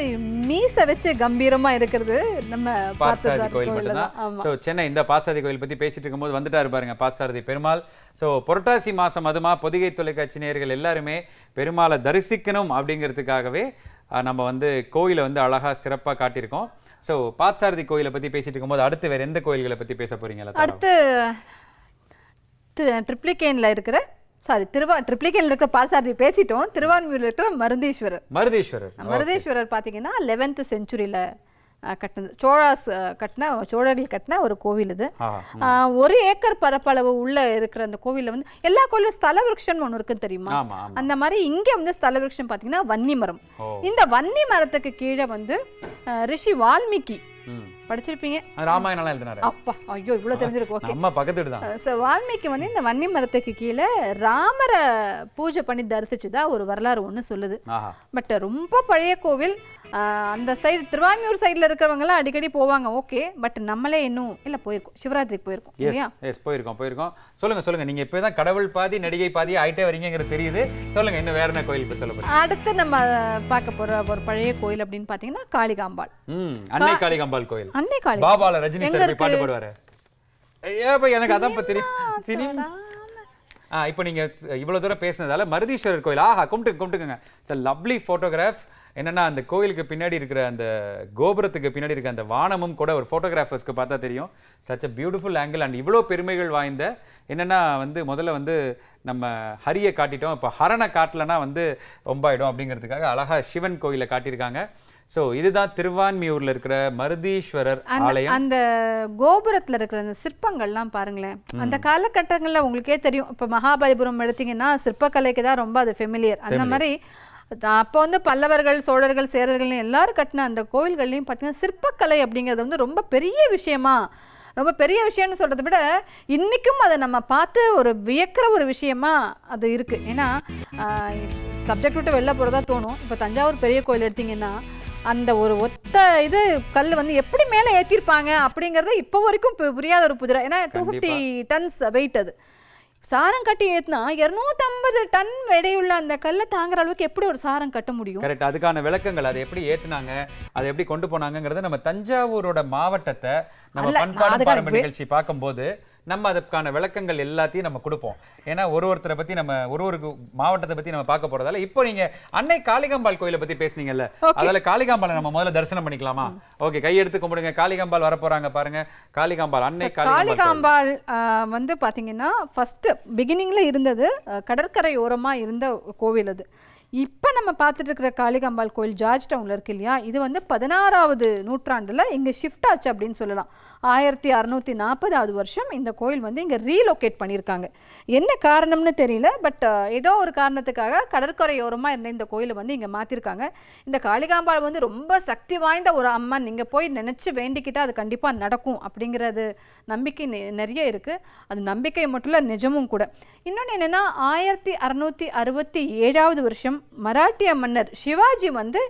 மீச வச்சு கம்பீரமா இருக்கிறது நம்ம பாத்சாரதி கோயில் மட்டும்தான் ஸோ சென்னை இந்த பாத்சாரதி கோயில் பத்தி பேசிட்டு இருக்கும்போது வந்துட்டாரு பாருங்க பாசாரதி பெருமாள் ஸோ புரட்டாசி மாசம் அதுமா பொதிகை தொலைக்காட்சி நேர்கள் எல்லாருமே பெருமாளை தரிசிக்கணும் அப்படிங்கிறதுக்காகவே நம்ம வந்து கோயிலை வந்து அழகா சிறப்பாக காட்டியிருக்கோம் ஸோ பாத்சாரதி கோயிலை பத்தி பேசிட்டு இருக்கும்போது அடுத்து வேற எந்த கோயில்களை பத்தி பேச போறீங்களா அடுத்து ட்ரிப்ளிகேனில் இருக்கிற சாரி திருவா ட்ரிப்ளிகேட்ல இருக்கிற பால்சாரதி பேசிட்டோம் திருவான்மியூர்ல இருக்கிற மருதீஸ்வரர் மருதீஸ்வரர் மருதீஸ்வரர் பார்த்தீங்கன்னா லெவன்த் செஞ்சுரியில கட்டினது சோழாஸ் கட்டின சோழர்கள் கட்டின ஒரு கோவில் இது ஒரு ஏக்கர் பரப்பளவு உள்ள இருக்கிற அந்த கோவிலில் வந்து எல்லா கோவிலும் ஸ்தல விருட்சம் ஒன்று இருக்குன்னு தெரியுமா அந்த மாதிரி இங்கே வந்து ஸ்தல பார்த்தீங்கன்னா வன்னி மரம் இந்த வன்னி மரத்துக்கு கீழே வந்து ரிஷி வால்மீகி படிச்சிருப்பீங்க ராமாயணம்லாம் எழுதினாரு அப்பா ஐயோ இவ்வளவு தெரிஞ்சிருக்கு ஓகே நம்ம பக்கத்துட்டு தான் ஸோ வால்மீகி வந்து இந்த வன்னி மரத்துக்கு கீழ ராமரை பூஜை பண்ணி தரிசிச்சுதா ஒரு வரலாறு ஒண்ணு சொல்லுது பட் ரொம்ப பழைய கோவில் அந்த சைடு திருவாமியூர் இருக்கிறவங்க எல்லாம் அடிக்கடி போவாங்க ஓகே பட் நம்மளே இன்னும் இல்ல போயிருக்கோம் சிவராத்திரிக்கு போயிருக்கோம் இல்லையா எஸ் போயிருக்கோம் போயிருக்கோம் சொல்லுங்க சொல்லுங்க நீங்க இப்பதான் கடவுள் பாதி நடிகை பாதி ஆயிட்டே வரீங்கிறது தெரியுது சொல்லுங்க இன்னும் வேற என்ன கோயில் இப்போ சொல்ல அடுத்து நம்ம பார்க்க போற ஒரு பழைய கோயில் அப்படின்னு பாத்தீங்கன்னா காளிகாம்பாள் அன்னை காளிகாம்பாள் கோயில் அன்னை காலேஜ் பாபால ரஜினி சார் போய் பாட்டு பாடுவாரு ஏப்பா எனக்கு அதான் தெரியும் சினிமா ஆ இப்போ நீங்க இவ்வளவு தூரம் பேசினதால மருதீஸ்வரர் கோயில் ஆஹா கும்பிட்டு கும்பிட்டுக்கங்க இட்ஸ் லவ்லி ஃபோட்டோகிராஃப் என்னன்னா அந்த கோயிலுக்கு பின்னாடி இருக்கிற அந்த கோபுரத்துக்கு பின்னாடி இருக்கிற அந்த வானமும் கூட ஒரு ஃபோட்டோகிராஃபர்ஸ்க்கு பார்த்தா தெரியும் such a beautiful angle and இவ்வளோ பெருமைகள் வாய்ந்த என்னென்னா வந்து முதல்ல வந்து நம்ம ஹரியை காட்டிட்டோம் இப்போ ஹரனை காட்டலனா வந்து ஒம்பாயிடும் அப்படிங்கிறதுக்காக அழகாக சிவன் கோயிலை காட்டியிருக்காங்க ஸோ இதுதான் திருவான்மியூரில் இருக்கிற மருதீஸ்வரர் ஆலயம் அந்த கோபுரத்தில் இருக்கிற அந்த சிற்பங்கள்லாம் பாருங்களேன் அந்த காலகட்டங்களில் உங்களுக்கே தெரியும் இப்போ மகாபலிபுரம் எடுத்தீங்கன்னா சிற்பக்கலைக்கு தான் ரொம்ப அது ஃபெமிலியர் அந்த மாதிரி அப்போ வந்து பல்லவர்கள் சோழர்கள் சேரர்கள் எல்லாரும் கட்டின அந்த கோயில்கள்லையும் பார்த்தீங்கன்னா சிற்பக்கலை அப்படிங்கிறது வந்து ரொம்ப பெரிய விஷயமா ரொம்ப பெரிய விஷயம்னு சொல்கிறத விட இன்றைக்கும் அதை நம்ம பார்த்து ஒரு வியக்கிற ஒரு விஷயமா அது இருக்குது ஏன்னா சப்ஜெக்ட் விட்டு வெளில போகிறதா தோணும் இப்போ தஞ்சாவூர் பெரிய கோயில் எடுத்திங்கன்னா அந்த ஒரு ஒத்த இது கல் வந்து எப்படி மேலே ஏற்றிருப்பாங்க அப்படிங்கிறது இப்போ வரைக்கும் புரியாத ஒரு புதிரை ஏன்னா டூ ஃபிஃப்டி டன்ஸ் வெயிட் அது சாரம் கட்டி ஏத்துனா இருநூத்தி ஐம்பது டன் எடையுள்ள அந்த கல்லை தாங்குற அளவுக்கு எப்படி ஒரு சாரம் கட்ட முடியும் கரெக்ட் அதுக்கான விளக்கங்கள் அதை எப்படி ஏத்துனாங்க அதை எப்படி கொண்டு போனாங்கிறத நம்ம தஞ்சாவூரோட மாவட்டத்தை நம்ம பண்பாடு நிகழ்ச்சி போது நம்ம அதற்கான விளக்கங்கள் எல்லாத்தையும் நம்ம கொடுப்போம் ஏன்னா ஒரு ஒருத்தரை பத்தி நம்ம ஒரு ஒரு மாவட்டத்தை பத்தி நம்ம பார்க்க போறதால இப்போ நீங்க அன்னை காளிகாம்பாள் கோயில பத்தி பேசுனீங்கல்ல அதில் காளிகாம்பால நம்ம முதல்ல தரிசனம் பண்ணிக்கலாமா ஓகே கையெடுத்து கும்பிடுங்க வர போறாங்க பாருங்க காளிகாம்பாள் அன்னை காளிகாம்பாள் வந்து பார்த்தீங்கன்னா ஃபர்ஸ்ட் பிகினிங்ல இருந்தது கடற்கரை ஓரமாக இருந்த கோவில் அது இப்போ நம்ம பார்த்துட்டு இருக்கிற காளிகாம்பாள் கோயில் ஜார்ஜ் டவுனில் இருக்கு இல்லையா இது வந்து பதினாறாவது நூற்றாண்டில் இங்கே ஷிஃப்ட் ஆச்சு அப்படின்னு சொல்லலாம் ஆயிரத்தி அறநூற்றி நாற்பதாவது வருஷம் இந்த கோயில் வந்து இங்கே ரீலொக்கேட் பண்ணியிருக்காங்க என்ன காரணம்னு தெரியல பட் ஏதோ ஒரு காரணத்துக்காக கடற்கரையோரமாக இருந்த இந்த கோயிலை வந்து இங்கே மாற்றிருக்காங்க இந்த காளிகாம்பாள் வந்து ரொம்ப சக்தி வாய்ந்த ஒரு அம்மன் நீங்கள் போய் நினச்சி வேண்டிக்கிட்டால் அது கண்டிப்பாக நடக்கும் அப்படிங்கிறது நம்பிக்கை நிறைய இருக்குது அது நம்பிக்கை மட்டும் இல்லை நிஜமும் கூட இன்னொன்று என்னென்னா ஆயிரத்தி அறநூற்றி அறுபத்தி ஏழாவது வருஷம் மராட்டிய மன்னர் சிவாஜி வந்து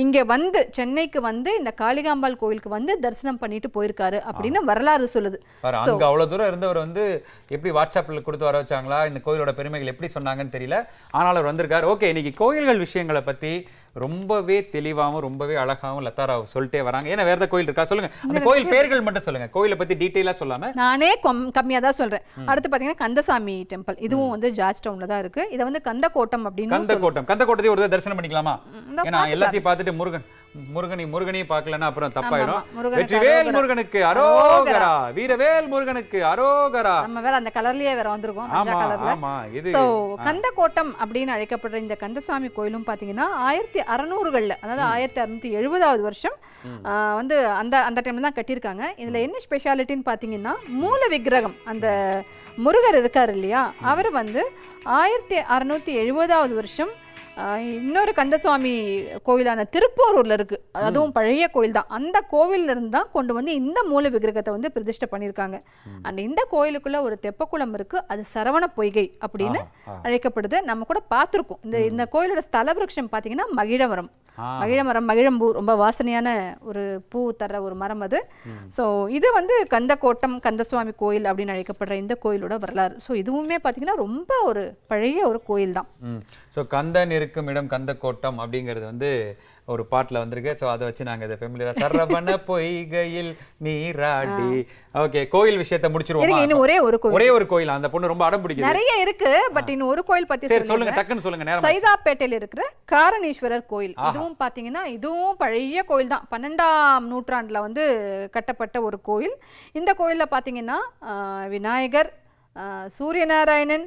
இங்கே வந்து சென்னைக்கு வந்து இந்த காளிகாம்பாள் கோயிலுக்கு வந்து தரிசனம் பண்ணிட்டு போயிருக்காரு அப்படின்னு வரலாறு சொல்லுது அங்க அவ்வளவு தூரம் இருந்தவர் வந்து எப்படி வாட்ஸ்அப்ல கொடுத்து வர வச்சாங்களா இந்த கோயிலோட பெருமைகள் எப்படி சொன்னாங்கன்னு தெரியல ஆனால் அவர் வந்திருக்காரு ஓகே இன்னைக்கு கோயில்கள் விஷயங்களை பத்தி ரொம்பவே தெளிவாகவும் ரொம்பவே அழகாகவும் லத்தாராவும் சொல்லிட்டே வராங்க ஏன்னா வேற கோயில் இருக்கா சொல்லுங்க அந்த கோயில் பேர்கள் மட்டும் சொல்லுங்க கோயிலை பத்தி டீட்டெயிலா சொல்லாம நானே கம்மியா தான் சொல்றேன் அடுத்து பாத்தீங்கன்னா கந்தசாமி டெம்பிள் இதுவும் வந்து ஜார்ஜ் டவுன்ல தான் இருக்கு இதை வந்து கந்த கோட்டம் அப்படின்னு கந்த கோட்டம் கந்த கோட்டத்தை ஒரு தரிசனம் பண்ணிக்கலாமா ஏன்னா எல்லாத்தையும் பார்த்துட்டு முருகன் முருகனை முருகனே பார்க்கலன்னா அப்புறம் தப்பாயிடும் வெற்றிவேல் முருகனுக்கு அரோகரா வீரவேல் முருகனுக்கு அரோகரா நம்ம வேற அந்த கலர்லயே வேற வந்திருக்கோம் ஆமா ஆமா இது சோ கோட்டம் அப்படின்னு அழைக்கப்படுற இந்த கந்தசுவாமி கோயிலும் பாத்தீங்கன்னா ஆயிரத்தி அறுநூறுகள்ல அதாவது ஆயிரத்தி அறுநூத்தி எழுபதாவது வருஷம் வந்து அந்த அந்த டைம்ல தான் கட்டியிருக்காங்க இதுல என்ன ஸ்பெஷாலிட்டின்னு பாத்தீங்கன்னா மூல விக்கிரகம் அந்த முருகர் இருக்காரு இல்லையா அவர் வந்து ஆயிரத்தி அறுநூத்தி எழுபதாவது வருஷம் இன்னொரு கந்தசுவாமி கோவிலான திருப்பூரூரில் இருக்குது அதுவும் பழைய கோயில் தான் அந்த கோவிலிருந்து தான் கொண்டு வந்து இந்த மூல விக்கிரகத்தை வந்து பிரதிஷ்டை பண்ணியிருக்காங்க அண்ட் இந்த கோயிலுக்குள்ளே ஒரு தெப்பக்குளம் இருக்குது அது சரவண பொய்கை அப்படின்னு அழைக்கப்படுது நம்ம கூட பார்த்துருக்கோம் இந்த இந்த கோயிலோட ஸ்தல விரக்ஷம் பார்த்தீங்கன்னா மகிழவரம் மகிழமரம் மகிழம்பூ ரொம்ப வாசனையான ஒரு பூ தர்ற ஒரு மரம் அது ஸோ இது வந்து கந்த கோட்டம் கந்தசுவாமி கோயில் அப்படின்னு அழைக்கப்படுற இந்த கோயிலோட வரலாறு ஸோ இதுவுமே பார்த்தீங்கன்னா ரொம்ப ஒரு பழைய ஒரு கோயில் தான் ஸோ கந்தன் இருக்கும் இடம் கந்த கோட்டம் அப்படிங்கிறது வந்து ஒரு பாட்டில் வந்திருக்கு ஸோ அதை வச்சு நாங்கள் இதை ஃபேமிலியில் சரவண பொய்கையில் நீராடி ஓகே கோயில் விஷயத்த முடிச்சிருவோம் இன்னும் ஒரே ஒரு கோயில் ஒரே ஒரு கோயில் அந்த பொண்ணு ரொம்ப அடம் பிடிக்கும் நிறைய இருக்கு பட் இன்னும் ஒரு கோயில் பத்தி சரி சொல்லுங்க டக்குன்னு சொல்லுங்க நேரம் சைதாப்பேட்டையில் இருக்கிற காரணீஸ்வரர் கோயில் இதுவும் பார்த்தீங்கன்னா இதுவும் பழைய கோயில் தான் பன்னெண்டாம் நூற்றாண்டில் வந்து கட்டப்பட்ட ஒரு கோயில் இந்த கோயிலில் பார்த்தீங்கன்னா விநாயகர் சூரியநாராயணன்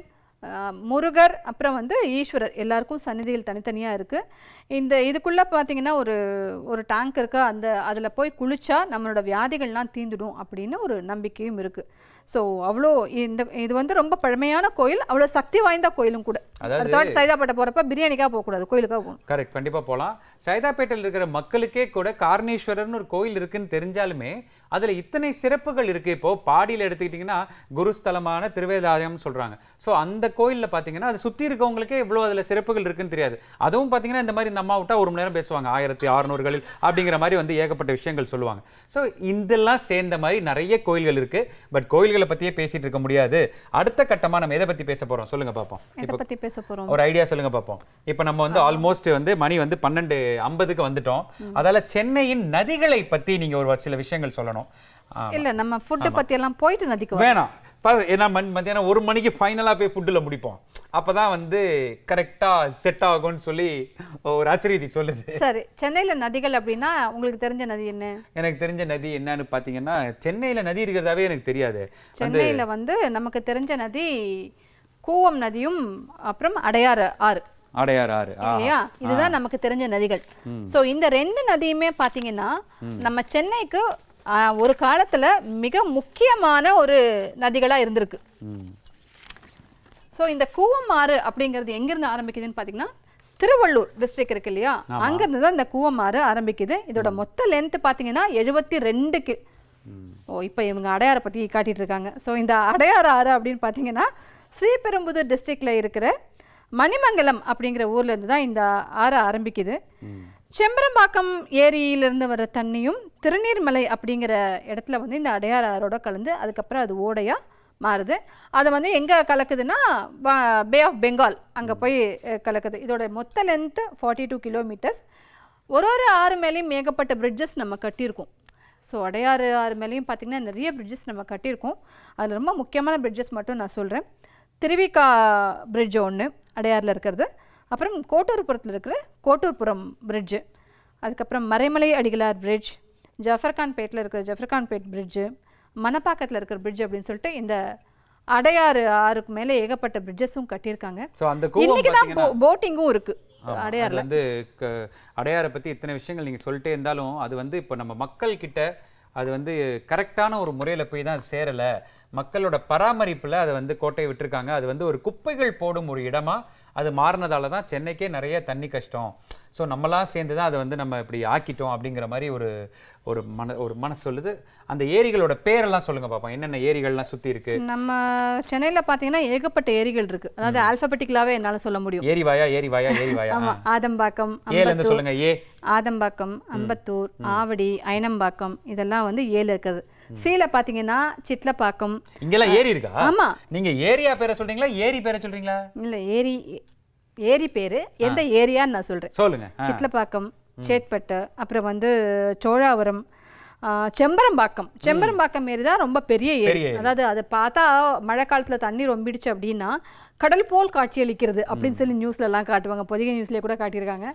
முருகர் அப்புறம் வந்து ஈஸ்வரர் எல்லாருக்கும் சந்நிதியில் தனித்தனியாக இருக்குது இந்த இதுக்குள்ளே பார்த்திங்கன்னா ஒரு ஒரு டேங்க் இருக்குது அந்த அதில் போய் குளித்தா நம்மளோட வியாதிகள்லாம் தீந்துடும் அப்படின்னு ஒரு நம்பிக்கையும் இருக்குது ஸோ அவ்வளோ இந்த இது வந்து ரொம்ப பழமையான கோயில் அவ்வளோ சக்தி வாய்ந்த கோயிலும் கூட அதாவது சைதாப்பேட்டை போகிறப்ப பிரியாணிக்காக போகக்கூடாது கோயிலுக்காக போகணும் கரெக்ட் கண்டிப்பாக போகலாம் சைதாப்பேட்டையில் இருக்கிற மக்களுக்கே கூட காரணேஸ்வரர்னு ஒரு கோயில் இருக்குன்னு தெரிஞ்சாலுமே அதில் இத்தனை சிறப்புகள் இருக்குது இப்போது பாடியில் எடுத்துக்கிட்டிங்கன்னா குருஸ்தலமான திருவேதாயம் சொல்கிறாங்க ஸோ அந்த கோயிலில் பார்த்தீங்கன்னா அது சுற்றி இருக்கவங்களுக்கே இவ்வளோ அதில் சிறப்புகள் இருக்குன்னு தெரியாது அதுவும் பார்த்தீங்கன்னா இந்த மாதிரி இந்த அம்மா விட்டால் ஒரு மணி நேரம் பேசுவாங்க ஆயிரத்தி அறுநூறுகளில் அப்படிங்கிற மாதிரி வந்து ஏகப்பட்ட விஷயங்கள் சொல்லுவாங்க ஸோ இதெல்லாம் சேர்ந்த மாதிரி நிறைய கோயில்கள் இருக்குது பட் கோயில்களை பற்றியே பேசிகிட்டு இருக்க முடியாது அடுத்த கட்டமாக நம்ம எதை பற்றி பேச போகிறோம் சொல்லுங்கள் பார்ப்போம் இப்போ பற்றி பேச போகிறோம் ஒரு ஐடியா சொல்லுங்கள் பார்ப்போம் இப்போ நம்ம வந்து ஆல்மோஸ்ட் வந்து மணி வந்து பன்னெண்டு ஐம்பதுக்கு வந்துட்டோம் அதால் சென்னையின் நதிகளை பற்றி நீங்கள் ஒரு சில விஷயங்கள் சொல்லணும் வரணும் இல்லை நம்ம ஃபுட்டு எல்லாம் போயிட்டு நதிக்கு வேணாம் ஏன்னா மண் மத்தியானம் ஒரு மணிக்கு ஃபைனலாக போய் ஃபுட்டில் முடிப்போம் அப்போ தான் வந்து கரெக்டாக செட் ஆகும்னு சொல்லி ஒரு ஆச்சரியத்தை சொல்லுது சரி சென்னையில் நதிகள் அப்படின்னா உங்களுக்கு தெரிஞ்ச நதி என்ன எனக்கு தெரிஞ்ச நதி என்னன்னு பார்த்தீங்கன்னா சென்னையில் நதி இருக்கிறதாவே எனக்கு தெரியாது சென்னையில் வந்து நமக்கு தெரிஞ்ச நதி கூவம் நதியும் அப்புறம் அடையாறு ஆறு அடையாறு ஆறு இல்லையா இதுதான் நமக்கு தெரிஞ்ச நதிகள் ஸோ இந்த ரெண்டு நதியுமே பார்த்தீங்கன்னா நம்ம சென்னைக்கு ஒரு காலத்தில் மிக முக்கியமான ஒரு நதிகளாக இருந்திருக்கு ஸோ இந்த கூவம் ஆறு அப்படிங்கிறது எங்கேருந்து ஆரம்பிக்குதுன்னு பார்த்தீங்கன்னா திருவள்ளூர் டிஸ்ட்ரிக்ட் இருக்கு இல்லையா அங்கேருந்து தான் இந்த கூவம் ஆறு ஆரம்பிக்குது இதோட மொத்த லென்த் பார்த்தீங்கன்னா எழுபத்தி ரெண்டு கி ஓ இப்போ இவங்க அடையாரை பற்றி காட்டிகிட்டு இருக்காங்க ஸோ இந்த அடையாறு ஆறு அப்படின்னு பார்த்தீங்கன்னா ஸ்ரீபெரும்புதூர் டிஸ்ட்ரிக்டில் இருக்கிற மணிமங்கலம் அப்படிங்கிற ஊர்லேருந்து தான் இந்த ஆறு ஆரம்பிக்குது செம்பரம்பாக்கம் ஏரியிலிருந்து வர தண்ணியும் திருநீர்மலை அப்படிங்கிற இடத்துல வந்து இந்த அடையாறு ஆறோட கலந்து அதுக்கப்புறம் அது ஓடையாக மாறுது அதை வந்து எங்கே கலக்குதுன்னா பே ஆஃப் பெங்கால் அங்கே போய் கலக்குது இதோட மொத்த லென்த்து ஃபார்ட்டி டூ கிலோமீட்டர்ஸ் ஒரு ஒரு ஆறு மேலேயும் மேகப்பட்ட பிரிட்ஜஸ் நம்ம கட்டியிருக்கோம் ஸோ அடையாறு ஆறு மேலேயும் பார்த்திங்கன்னா நிறைய பிரிட்ஜஸ் நம்ம கட்டியிருக்கோம் அதில் ரொம்ப முக்கியமான பிரிட்ஜஸ் மட்டும் நான் சொல்கிறேன் திருவிக்கா பிரிட்ஜ் ஒன்று அடையாறில் இருக்கிறது அப்புறம் கோட்டூர்புரத்தில் இருக்கிற கோட்டூர்புரம் பிரிட்ஜு அதுக்கப்புறம் மறைமலை அடிகளார் பிரிட்ஜ் ஜஃபர்கான் பேட்டில் இருக்கிற ஜஃபர்கான் பேட் பிரிட்ஜு மணப்பாக்கத்தில் இருக்கிற பிரிட்ஜ் அப்படின்னு சொல்லிட்டு இந்த அடையாறு ஆறுக்கு மேலே ஏகப்பட்ட பிரிட்ஜஸும் கட்டியிருக்காங்க இன்னைக்கு தான் போட்டிங்கும் இருக்கு அடையாறுல வந்து அடையாரை பற்றி இத்தனை விஷயங்கள் நீங்கள் சொல்லிட்டே இருந்தாலும் அது வந்து இப்போ நம்ம மக்கள் கிட்ட அது வந்து கரெக்டான ஒரு முறையில் போய் தான் சேரலை மக்களோட பராமரிப்பில் அதை வந்து கோட்டையை விட்டுருக்காங்க அது வந்து ஒரு குப்பைகள் போடும் ஒரு இடமா அது மாறினதால தான் சென்னைக்கே நிறைய தண்ணி கஷ்டம் ஸோ நம்மளாம் சேர்ந்து தான் அதை வந்து நம்ம இப்படி ஆக்கிட்டோம் அப்படிங்கிற மாதிரி ஒரு ஒரு மன ஒரு மனசு சொல்லுது அந்த ஏரிகளோட பேரெல்லாம் சொல்லுங்க பாப்போம் என்னென்ன ஏரிகள்லாம் சுற்றி இருக்கு நம்ம சென்னையில் பார்த்தீங்கன்னா ஏகப்பட்ட ஏரிகள் இருக்கு அதாவது ஆல்பபெட்டிக்கலாவே என்னால் சொல்ல முடியும் ஏரிவாயா ஏரிவாயா ஏரிவாயா ஆமாம் ஆதம்பாக்கம் ஏலேருந்து சொல்லுங்க ஏ ஆதம்பாக்கம் அம்பத்தூர் ஆவடி அயனம்பாக்கம் இதெல்லாம் வந்து ஏல இருக்குது சீல பாத்தீங்கன்னா சித்லப்பாக்கம் இங்கெல்லாம் ஏரி இருக்கா ஆமா நீங்க ஏரியா பேரை சொல்றீங்களா ஏரி பேரை சொல்றீங்களா இல்ல ஏரி ஏரி பேர் எந்த ஏரியான்னு நான் சொல்கிறேன் சொல்லுங்க சிட்லப்பாக்கம் சேட்பட்டு அப்புறம் வந்து சோழாவரம் செம்பரம்பாக்கம் செம்பரம்பாக்கம் ஏரி தான் ரொம்ப பெரிய ஏரி அதாவது அதை பார்த்தா மழை காலத்தில் தண்ணி ரொம்பிடுச்சு அப்படின்னா கடல் போல் காட்சியளிக்கிறது அப்படின்னு சொல்லி நியூஸ்லலாம் காட்டுவாங்க பொதிகை நியூஸ்லேயே கூட காட்டியிருக்காங்க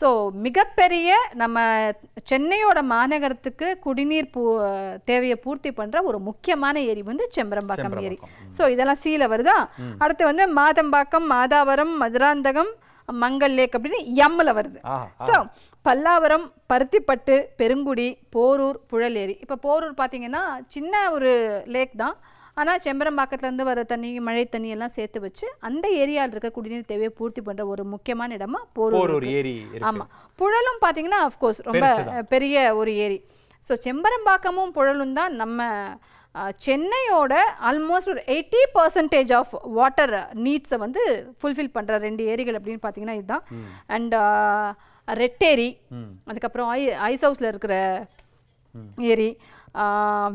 ஸோ மிகப்பெரிய நம்ம சென்னையோட மாநகரத்துக்கு குடிநீர் பூ தேவையை பூர்த்தி பண்ற ஒரு முக்கியமான ஏரி வந்து செம்பரம்பாக்கம் ஏரி ஸோ இதெல்லாம் சீல வருதா அடுத்து வந்து மாதம்பாக்கம் மாதாவரம் மதுராந்தகம் மங்கள் லேக் அப்படின்னு எம்மில் வருது ஸோ பல்லாவரம் பருத்திப்பட்டு பெருங்குடி போரூர் புழலேரி இப்போ போரூர் பார்த்தீங்கன்னா சின்ன ஒரு லேக் தான் ஆனால் செம்பரம்பாக்கத்துலேருந்து வர தண்ணி மழை தண்ணி எல்லாம் சேர்த்து வச்சு அந்த ஏரியாவில் இருக்க குடிநீர் தேவையை பூர்த்தி பண்ணுற ஒரு முக்கியமான இடமா போரூர் ஏரி ஆமாம் புழலும் பார்த்தீங்கன்னா அஃப்கோர்ஸ் ரொம்ப பெரிய ஒரு ஏரி ஸோ செம்பரம்பாக்கமும் புழலும் தான் நம்ம சென்னையோட ஆல்மோஸ்ட் ஒரு எயிட்டி பர்சன்டேஜ் ஆஃப் வாட்டர் நீட்ஸை வந்து ஃபுல்ஃபில் பண்ணுற ரெண்டு ஏரிகள் அப்படின்னு பார்த்தீங்கன்னா இதுதான் அண்ட் ரெட்டேரி அதுக்கப்புறம் ஐ ஐஸ் ஹவுஸில் இருக்கிற ஏரி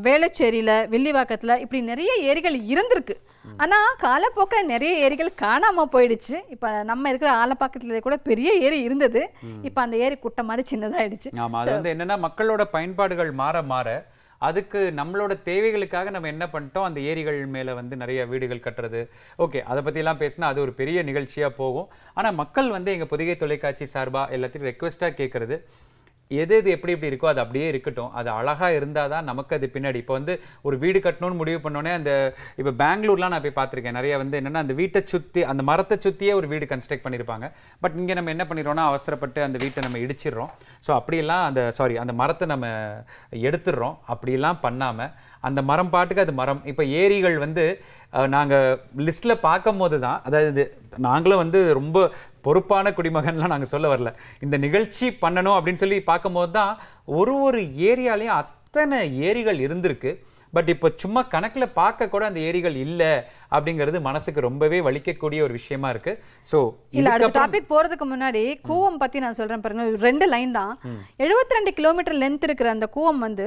வேளச்சேரியில் வெள்ளிவாக்கத்தில் இப்படி நிறைய ஏரிகள் இருந்திருக்கு ஆனால் காலப்போக்கில் நிறைய ஏரிகள் காணாமல் போயிடுச்சு இப்போ நம்ம இருக்கிற ஆலப்பாக்கத்தில் கூட பெரிய ஏரி இருந்தது இப்போ அந்த ஏரி குட்டை மாதிரி சின்னதாகிடுச்சு ஆமாம் அது வந்து என்னென்னா மக்களோட பயன்பாடுகள் மாற மாற அதுக்கு நம்மளோட தேவைகளுக்காக நம்ம என்ன பண்ணிட்டோம் அந்த ஏரிகள் மேலே வந்து நிறைய வீடுகள் கட்டுறது ஓகே அதை பற்றிலாம் பேசினா அது ஒரு பெரிய நிகழ்ச்சியாக போகும் ஆனால் மக்கள் வந்து எங்கள் புதிய தொலைக்காட்சி சார்பாக எல்லாத்தையும் ரெக்வெஸ்ட்டாக கேட்குறது எது எது எப்படி எப்படி இருக்கோ அது அப்படியே இருக்கட்டும் அது அழகாக இருந்தால் தான் நமக்கு அது பின்னாடி இப்போ வந்து ஒரு வீடு கட்டணும்னு முடிவு பண்ணோன்னே அந்த இப்போ பெங்களூர்லாம் நான் போய் பார்த்துருக்கேன் நிறைய வந்து என்னென்னா அந்த வீட்டை சுற்றி அந்த மரத்தை சுற்றியே ஒரு வீடு கன்ஸ்ட்ரக்ட் பண்ணியிருப்பாங்க பட் இங்கே நம்ம என்ன பண்ணிடுறோம்னா அவசரப்பட்டு அந்த வீட்டை நம்ம இடிச்சிடுறோம் ஸோ அப்படிலாம் அந்த சாரி அந்த மரத்தை நம்ம எடுத்துடுறோம் அப்படிலாம் பண்ணாமல் அந்த மரம் பாட்டுக்கு அது மரம் இப்போ ஏரிகள் வந்து நாங்கள் லிஸ்ட்டில் பார்க்கும் போது தான் அதாவது நாங்களும் வந்து ரொம்ப பொறுப்பான குடிமகன்லாம் நாங்கள் சொல்ல வரல இந்த நிகழ்ச்சி பண்ணணும் அப்படின்னு சொல்லி பார்க்கும்போது தான் ஒரு ஒரு ஏரியாலையும் அத்தனை ஏரிகள் இருந்திருக்கு பட் இப்போ சும்மா கணக்கில் பார்க்க கூட அந்த ஏரிகள் இல்லை அப்படிங்கிறது மனசுக்கு ரொம்பவே வலிக்கக்கூடிய ஒரு விஷயமா இருக்கு ஸோ இல்லை அடுத்த டாபிக் போகிறதுக்கு முன்னாடி கூவம் பற்றி நான் சொல்கிறேன் பாருங்க ரெண்டு லைன் தான் எழுபத்தி ரெண்டு கிலோமீட்டர் லென்த் இருக்கிற அந்த கூவம் வந்து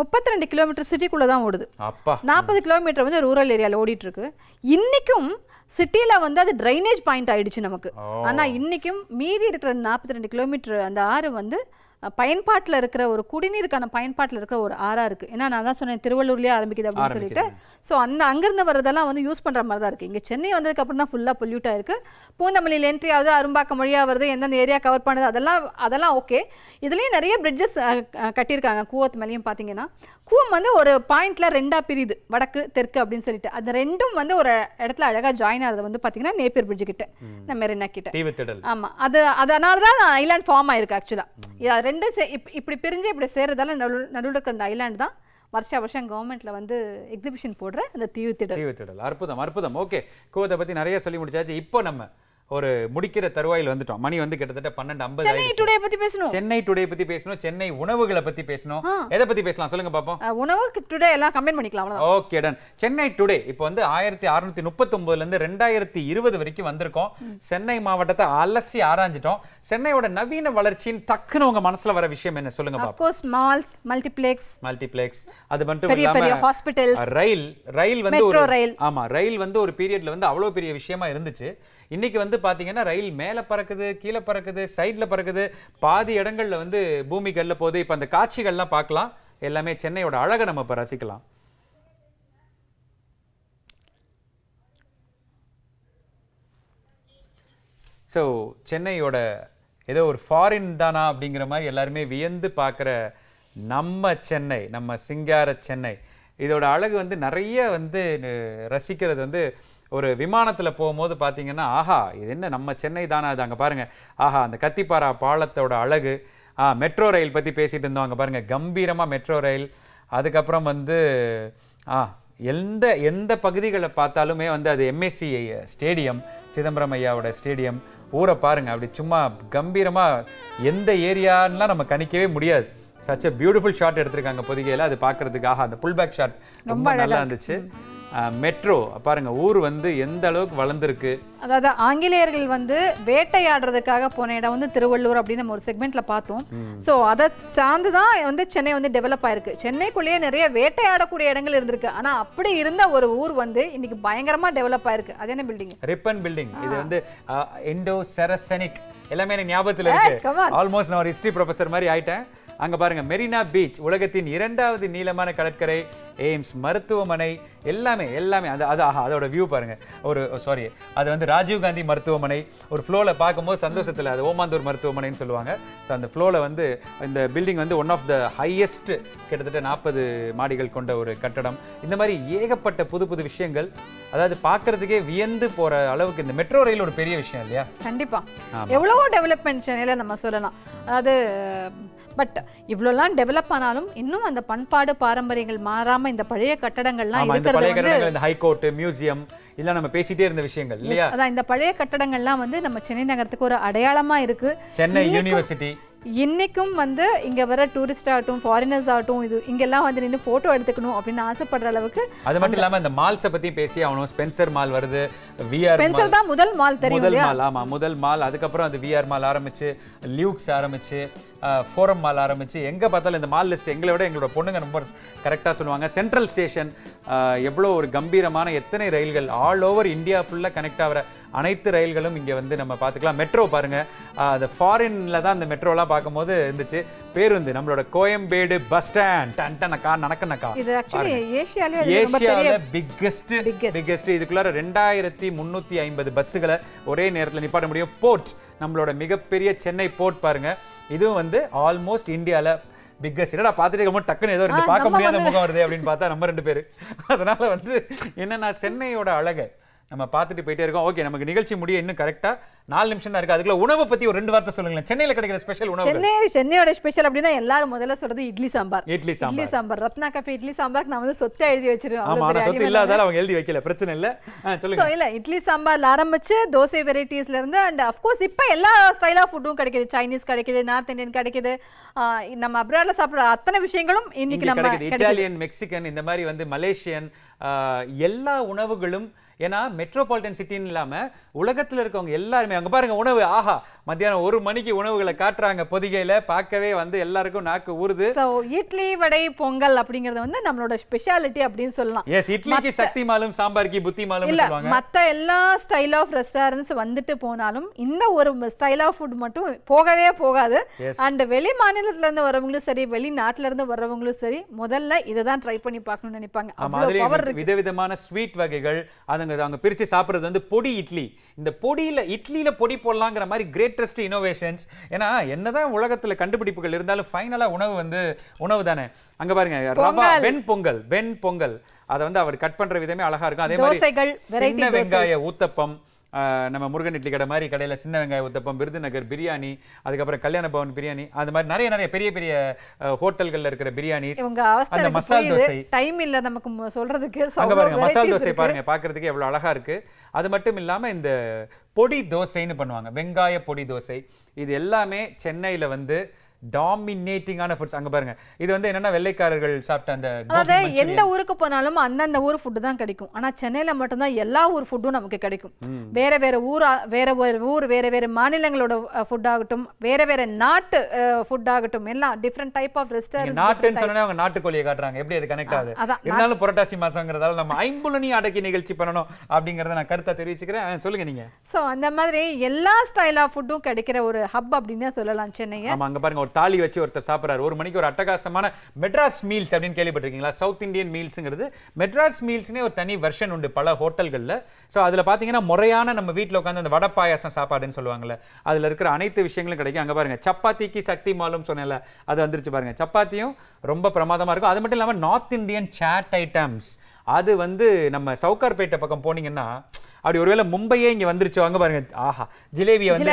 முப்பத்தி ரெண்டு கிலோமீட்டர் சிட்டிக்குள்ளே தான் ஓடுது அப்பா நாற்பது கிலோமீட்டர் வந்து ரூரல் ஏரியாவில் ஓடிட்டு இருக்கு இன்றைக்கும் சிட்டியில் வந்து அது ட்ரைனேஜ் பாயிண்ட் ஆயிடுச்சு நமக்கு ஆனால் இன்றைக்கும் மீதி இருக்கிற நாற்பத்தி ரெண்டு கிலோமீட்டர் அந்த ஆறு வந்து பயன்பாட்டில் இருக்கிற ஒரு குடிநீருக்கான பயன்பாட்டில் இருக்கிற ஒரு ஆறாக இருக்குது ஏன்னா நான் தான் சொன்னேன் திருவள்ளூர்லேயே ஆரம்பிக்குது அப்படின்னு சொல்லிட்டு ஸோ அந்த அங்கேருந்து வரதெல்லாம் வந்து யூஸ் பண்ணுற மாதிரி தான் இருக்குது இங்கே சென்னை வந்ததுக்கப்புறம் தான் ஃபுல்லாக பொல்யூட் ஆயிருக்கு பூந்தமல்லியில் என்ட்ரி ஆகுது அரும்பாக்கம் வழியாக வருது எந்தெந்த ஏரியா கவர் பண்ணுது அதெல்லாம் அதெல்லாம் ஓகே இதுலேயும் நிறைய பிரிட்ஜஸ் கட்டியிருக்காங்க கூவத்து மேலேயும் பார்த்தீங்கன்னா கூவம் வந்து ஒரு பாயிண்ட்ல ரெண்டா பிரியுது வடக்கு தெற்கு அப்படின்னு சொல்லிட்டு அந்த ரெண்டும் வந்து ஒரு இடத்துல அழகா ஜாயின் ஆகிறது வந்து பாத்தீங்கன்னா நேப்பியர் பிரிட்ஜ் கிட்ட இந்த மெரினா கிட்ட ஆமா அது அதனாலதான் ஐலாண்ட் ஃபார்ம் ஆயிருக்கு ஆக்சுவலா ரெண்டும் இப்படி பிரிஞ்சு இப்படி சேர்றதால நடுவில் இருக்கிற அந்த ஐலாண்ட் தான் வருஷ வருஷம் கவர்மெண்ட்ல வந்து எக்ஸிபிஷன் போடுற அந்த தீவு திடல் தீவு திடல் அற்புதம் அற்புதம் ஓகே கோவத்தை பத்தி நிறைய சொல்லி முடிச்சாச்சு இப்போ நம்ம ஒரு முடிக்கிற தருவாயில் வந்துட்டோம் மணி வந்து கிட்டத்தட்ட பன்னெண்டு ஐம்பது சென்னை டுடே பத்தி பேசணும் சென்னை டுடே பத்தி பேசணும் சென்னை உணவுகளை பத்தி பேசணும் எதை பத்தி பேசலாம் சொல்லுங்க பாப்போம் உணவுக்கு டுடே எல்லாம் கமெண்ட் பண்ணிக்கலாம் ஓகே டன் சென்னை டுடே இப்போ வந்து ஆயிரத்தி அறுநூத்தி முப்பத்தி இருந்து ரெண்டாயிரத்தி இருபது வரைக்கும் வந்திருக்கோம் சென்னை மாவட்டத்தை அலசி ஆராய்ஞ்சிட்டோம் சென்னையோட நவீன வளர்ச்சியின் டக்குன்னு உங்க மனசுல வர விஷயம் என்ன சொல்லுங்க பாப்போம் மால்ஸ் மல்டிப்ளெக்ஸ் மல்டிப்ளெக்ஸ் அது மட்டும் இல்லாம ஹாஸ்பிடல் ரயில் ரயில் வந்து ஒரு ஆமா ரயில் வந்து ஒரு பீரியட்ல வந்து அவ்வளவு பெரிய விஷயமா இருந்துச்சு இன்றைக்கி வந்து பார்த்தீங்கன்னா ரயில் மேலே பறக்குது கீழே பறக்குது சைடில் பறக்குது பாதி இடங்களில் வந்து கல்ல போகுது இப்போ அந்த காட்சிகள்லாம் பார்க்கலாம் எல்லாமே சென்னையோட அழகை நம்ம இப்போ ரசிக்கலாம் ஸோ சென்னையோட ஏதோ ஒரு ஃபாரின் தானா அப்படிங்கிற மாதிரி எல்லாருமே வியந்து பார்க்குற நம்ம சென்னை நம்ம சிங்கார சென்னை இதோட அழகு வந்து நிறைய வந்து ரசிக்கிறது வந்து ஒரு விமானத்தில் போகும்போது பார்த்தீங்கன்னா ஆஹா இது என்ன நம்ம சென்னை தானே அது அங்கே பாருங்கள் ஆஹா அந்த கத்திப்பாரா பாலத்தோட அழகு மெட்ரோ ரயில் பற்றி பேசிகிட்டு இருந்தோம் அங்கே பாருங்கள் கம்பீரமாக மெட்ரோ ரயில் அதுக்கப்புறம் வந்து ஆ எந்த எந்த பகுதிகளை பார்த்தாலுமே வந்து அது எம்எஸ்சி ஸ்டேடியம் சிதம்பரம் ஐயாவோட ஸ்டேடியம் ஊரை பாருங்கள் அப்படி சும்மா கம்பீரமாக எந்த ஏரியான்லாம் நம்ம கணிக்கவே முடியாது சச்ச பியூட்டிஃபுல் ஷாட் எடுத்திருக்காங்க பொதிகையில் அது பார்க்குறதுக்காக அந்த புல் பேக் ஷாட் ரொம்ப நல்லா இருந்துச்சு மெட்ரோ பாருங்கள் ஊர் வந்து எந்த அளவுக்கு வளர்ந்துருக்கு அதாவது ஆங்கிலேயர்கள் வந்து வேட்டையாடுறதுக்காக போன இடம் வந்து திருவள்ளூர் அப்படின்னு நம்ம ஒரு செக்மெண்ட்ல பார்த்தோம் ஸோ அதை சார்ந்து தான் வந்து சென்னை வந்து டெவலப் ஆயிருக்கு சென்னைக்குள்ளேயே நிறைய வேட்டையாடக்கூடிய இடங்கள் இருந்திருக்கு ஆனால் அப்படி இருந்த ஒரு ஊர் வந்து இன்னைக்கு பயங்கரமாக டெவலப் ஆயிருக்கு அது என்ன பில்டிங் ரிப்பன் பில்டிங் இது வந்து இண்டோ செரசனிக் எல்லாமே எனக்கு ஞாபகத்தில் இருக்கு ஆல்மோஸ்ட் நான் ஒரு ஹிஸ்ட்ரி ப்ரொஃபஸர் மாதிரி ஆயிட்டேன் அங்கே பாருங்கள் மெரினா பீச் உலகத்தின் இரண்டாவது நீளமான கடற்கரை எய்ம்ஸ் மருத்துவமனை எல்லாமே எல்லாமே அது அது ஆஹா அதோட வியூ பாருங்கள் ஒரு சாரி அது வந்து ராஜீவ்காந்தி மருத்துவமனை ஒரு ஃப்ளோவில் பார்க்கும்போது சந்தோஷத்தில் அது ஓமாந்தூர் மருத்துவமனைன்னு சொல்லுவாங்க ஸோ அந்த ஃப்ளோவில் வந்து இந்த பில்டிங் வந்து ஒன் ஆஃப் த ஹையஸ்ட் கிட்டத்தட்ட நாற்பது மாடிகள் கொண்ட ஒரு கட்டடம் இந்த மாதிரி ஏகப்பட்ட புது புது விஷயங்கள் அதாவது பார்க்கறதுக்கே வியந்து போற அளவுக்கு இந்த மெட்ரோ ரயில் ஒரு பெரிய விஷயம் இல்லையா கண்டிப்பா எவ்வளவோ டெவலப்மெண்ட் சென்னையில் நம்ம சொல்லலாம் அதாவது பட் இவ்வளோலாம் டெவலப் ஆனாலும் இன்னும் அந்த பண்பாடு பாரம்பரியங்கள் மாறாம இந்த பழைய கட்டடங்கள்லாம் இருக்கிறது ஹைகோர்ட் மியூசியம் இல்ல நம்ம பேசிட்டே இருந்த விஷயங்கள் இல்லையா அதான் இந்த பழைய கட்டடங்கள்லாம் வந்து நம்ம சென்னை நகரத்துக்கு ஒரு அடையாளமா இருக்கு சென்னை யூனிவர்சிட்டி இன்றைக்கும் வந்து இங்கே வர டூரிஸ்ட் ஆகட்டும் ஃபாரினர்ஸ் ஆகட்டும் இது இங்கெல்லாம் வந்து நின்று ஃபோட்டோ எடுத்துக்கணும் அப்படின்னு ஆசைப்படுற அளவுக்கு அது மட்டும் இல்லாமல் இந்த மால்ஸை பற்றி பேசி ஆகணும் ஸ்பென்சர் மால் வருது விஆர் ஸ்பென்சர் தான் முதல் மால் தெரியும் முதல் மால் ஆமாம் முதல் மால் அதுக்கப்புறம் அந்த விஆர் மால் ஆரம்பிச்சு லியூக்ஸ் ஆரம்பிச்சு ஃபோரம் மால் ஆரம்பிச்சு எங்கே பார்த்தாலும் இந்த மால் லிஸ்ட் எங்களை விட எங்களோட பொண்ணுங்க ரொம்ப கரெக்டாக சொல்லுவாங்க சென்ட்ரல் ஸ்டேஷன் எவ்வளோ ஒரு கம்பீரமான எத்தனை ரயில்கள் ஆல் ஓவர் இந்தியா ஃபுல்லாக கனெக்ட் ஆகிற அனைத்து ரயில்களும் இங்கே வந்து நம்ம பார்த்துக்கலாம் மெட்ரோ பாருங்க அந்த ஃபாரின்ல தான் அந்த மெட்ரோலாம் பார்க்கும்போது இருந்துச்சு பேருந்து நம்மளோட கோயம்பேடு பஸ் ஸ்டாண்ட் டன்டனக்கா நடக்கனக்கா ஏஷியால பிக்கெஸ்ட் பிக்கெஸ்ட் இதுக்குள்ளார ரெண்டாயிரத்தி முந்நூற்றி ஐம்பது பஸ்ஸுகளை ஒரே நேரத்தில் நிப்பாட முடியும் போர்ட் நம்மளோட மிகப்பெரிய சென்னை போர்ட் பாருங்க இதுவும் வந்து ஆல்மோஸ்ட் இந்தியாவில் பிக்கஸ்ட் என்னடா பார்த்துட்டு இருக்கும்போது டக்குன்னு ஏதோ ரெண்டு பார்க்க முடியாத முகம் வருது அப்படின்னு பார்த்தா நம்ம ரெண்டு பேர் அதனால வந்து என்னன்னா சென்னையோட அழகை நம்ம பார்த்துட்டு போயிட்டே இருக்கோம் ஓகே நமக்கு நிகழ்ச்சி முடிய இன்னும் கரெக்டாக நாலு நிமிஷம் தான் இருக்கு அதுக்குள்ள உணவு பத்தி ஒரு ரெண்டு வார்த்தை சொல்லுங்களேன் சென்னையில் கிடைக்கிற ஸ்பெஷல் உணவு சென்னை சென்னையோட ஸ்பெஷல் அப்படின்னா எல்லாரும் முதல்ல சொல்றது இட்லி சாம்பார் இட்லி சாம்பார் இட்லி சாம்பார் ரத்னா கஃபே இட்லி சாம்பார் நான் வந்து சொத்தா எழுதி வச்சிருக்கேன் ஆமா சொத்து இல்லாதால அவங்க எழுதி வைக்கல பிரச்சனை இல்ல சொல்லுங்க இல்ல இட்லி சாம்பார் ஆரம்பிச்சு தோசை வெரைட்டிஸ்ல இருந்து அண்ட் அஃப் கோர்ஸ் இப்போ எல்லா ஸ்டைல் ஆஃப் ஃபுட்டும் கிடைக்குது சைனீஸ் கிடைக்குது நார்த் இந்தியன் கிடைக்குது நம்ம அப்ராட்ல சாப்பிடுற அத்தனை விஷயங்களும் இன்னைக்கு நம்ம இட்டாலியன் மெக்சிகன் இந்த மாதிரி வந்து மலேசியன் எல்லா உணவுகளும் ஏன்னா மெட்ரோபாலிட்டன் சிட்டின்னு இல்லாமல் உலகத்தில் இருக்கவங்க எல்லாருமே அங்கே பாருங்கள் உணவு ஆஹா மத்தியானம் ஒரு மணிக்கு உணவுகளை காட்டுறாங்க பொதிகையில் பார்க்கவே வந்து எல்லாருக்கும் நாக்கு ஊறுது ஸோ இட்லி வடை பொங்கல் அப்படிங்கிறது வந்து நம்மளோட ஸ்பெஷாலிட்டி அப்படின்னு சொல்லலாம் எஸ் இட்லிக்கு சக்தி மாலும் சாம்பார்க்கு புத்தி மாலும் இல்லை மற்ற எல்லா ஸ்டைல் ஆஃப் ரெஸ்டாரண்ட்ஸ் வந்துட்டு போனாலும் இந்த ஒரு ஸ்டைல் ஆஃப் ஃபுட் மட்டும் போகவே போகாது அண்ட் வெளி மாநிலத்திலேருந்து வரவங்களும் சரி வெளிநாட்டிலேருந்து வரவங்களும் சரி முதல்ல இதை தான் ட்ரை பண்ணி பார்க்கணும்னு நினைப்பாங்க விதவிதமான ஸ்வீட் வகைகள் அதுங்க அவங்க பிரித்து சாப்பிட்றது வந்து பொடி இட்லி இந்த பொடியில் இட்லியில் பொடி போடலாங்கிற மாதிரி கிரேட்டஸ்ட் இனோவேஷன்ஸ் ஏன்னா என்னதான் உலகத்தில் கண்டுபிடிப்புகள் இருந்தாலும் ஃபைனலாக உணவு வந்து உணவு தானே அங்கே பாருங்க ரவா வெண் பொங்கல் வெண் பொங்கல் அதை வந்து அவர் கட் பண்ணுற விதமே அழகாக இருக்கும் அதே மாதிரி சின்ன வெங்காய ஊத்தப்பம் நம்ம முருகன் இட்லி கடை மாதிரி கடையில் சின்ன வெங்காய உத்தப்பம் விருதுநகர் பிரியாணி அதுக்கப்புறம் கல்யாண பவன் பிரியாணி அந்த மாதிரி நிறைய நிறைய பெரிய பெரிய ஹோட்டல்களில் இருக்கிற பிரியாணி அந்த மசால் தோசை டைம் இல்லை நமக்கு சொல்றதுக்கு அங்கே பாருங்க மசால் தோசை பாருங்க பார்க்கறதுக்கு எவ்வளோ அழகா இருக்கு அது மட்டும் இல்லாமல் இந்த பொடி தோசைன்னு பண்ணுவாங்க வெங்காய பொடி தோசை இது எல்லாமே சென்னையில் வந்து டாமினேட்டிங்கான ஃபுட்ஸ் அங்க பாருங்க இது வந்து என்னன்னா வெள்ளைக்காரர்கள் சாப்பிட்ட அந்த அதாவது எந்த ஊருக்கு போனாலும் அந்தந்த ஊர் ஃபுட்டு தான் கிடைக்கும் ஆனா சென்னையில மட்டும்தான் எல்லா ஊர் ஃபுட்டும் நமக்கு கிடைக்கும் வேற வேற ஊர் வேற வேற ஊர் வேற வேற மாநிலங்களோட ஃபுட் ஆகட்டும் வேற வேற நாட்டு ஃபுட் ஆகட்டும் எல்லாம் டிஃப்ரெண்ட் டைப் ஆஃப் ரெஸ்டாரண்ட் நாட்டுன்னு சொன்னா அவங்க நாட்டுக்கோழியை காட்டுறாங்க எப்படி அது கனெக்ட் ஆகுது இருந்தாலும் புரட்டாசி மாசங்கிறதால நம்ம ஐம்புலனி அடக்கி நிகழ்ச்சி பண்ணணும் அப்படிங்கறத நான் கருத்தா தெரிவிச்சுக்கிறேன் சொல்லுங்க நீங்க சோ அந்த மாதிரி எல்லா ஸ்டைல் ஆஃப் ஃபுட்டும் கிடைக்கிற ஒரு ஹப் அப்படின்னே சொல்லலாம் சென்னையை அங்க பாருங்க ஒரு தாலி வச்சு ஒருத்தர் சாப்பிட்றாரு ஒரு மணிக்கு ஒரு அட்டகாசமான மெட்ராஸ் மீல்ஸ் அப்படின்னு கேள்விப்பட்டிருக்கீங்களா சவுத் இந்தியன் மீல்ஸுங்கிறது மெட்ராஸ் மீல்ஸ்னே ஒரு தனி வெர்ஷன் உண்டு பல ஹோட்டல்களில் ஸோ அதில் பார்த்தீங்கன்னா முறையான நம்ம வீட்டில் உட்காந்து அந்த வடை பாயாசம் சாப்பாடுன்னு சொல்லுவாங்கல்ல அதில் இருக்கிற அனைத்து விஷயங்களும் கிடைக்கும் அங்கே பாருங்கள் சப்பாத்திக்கு சக்தி மாலும் சொன்னல அது வந்துருச்சு பாருங்கள் சப்பாத்தியும் ரொம்ப பிரமாதமாக இருக்கும் அது மட்டும் இல்லாமல் நார்த் இந்தியன் சேட் ஐட்டம்ஸ் அது வந்து நம்ம சவுகார்பேட்டை பக்கம் போனீங்கன்னா அப்படி ஒருவேளை மும்பையே இங்கே வந்துருச்சோ அங்கே பாருங்க ஆஹா ஜிலேபியை வந்து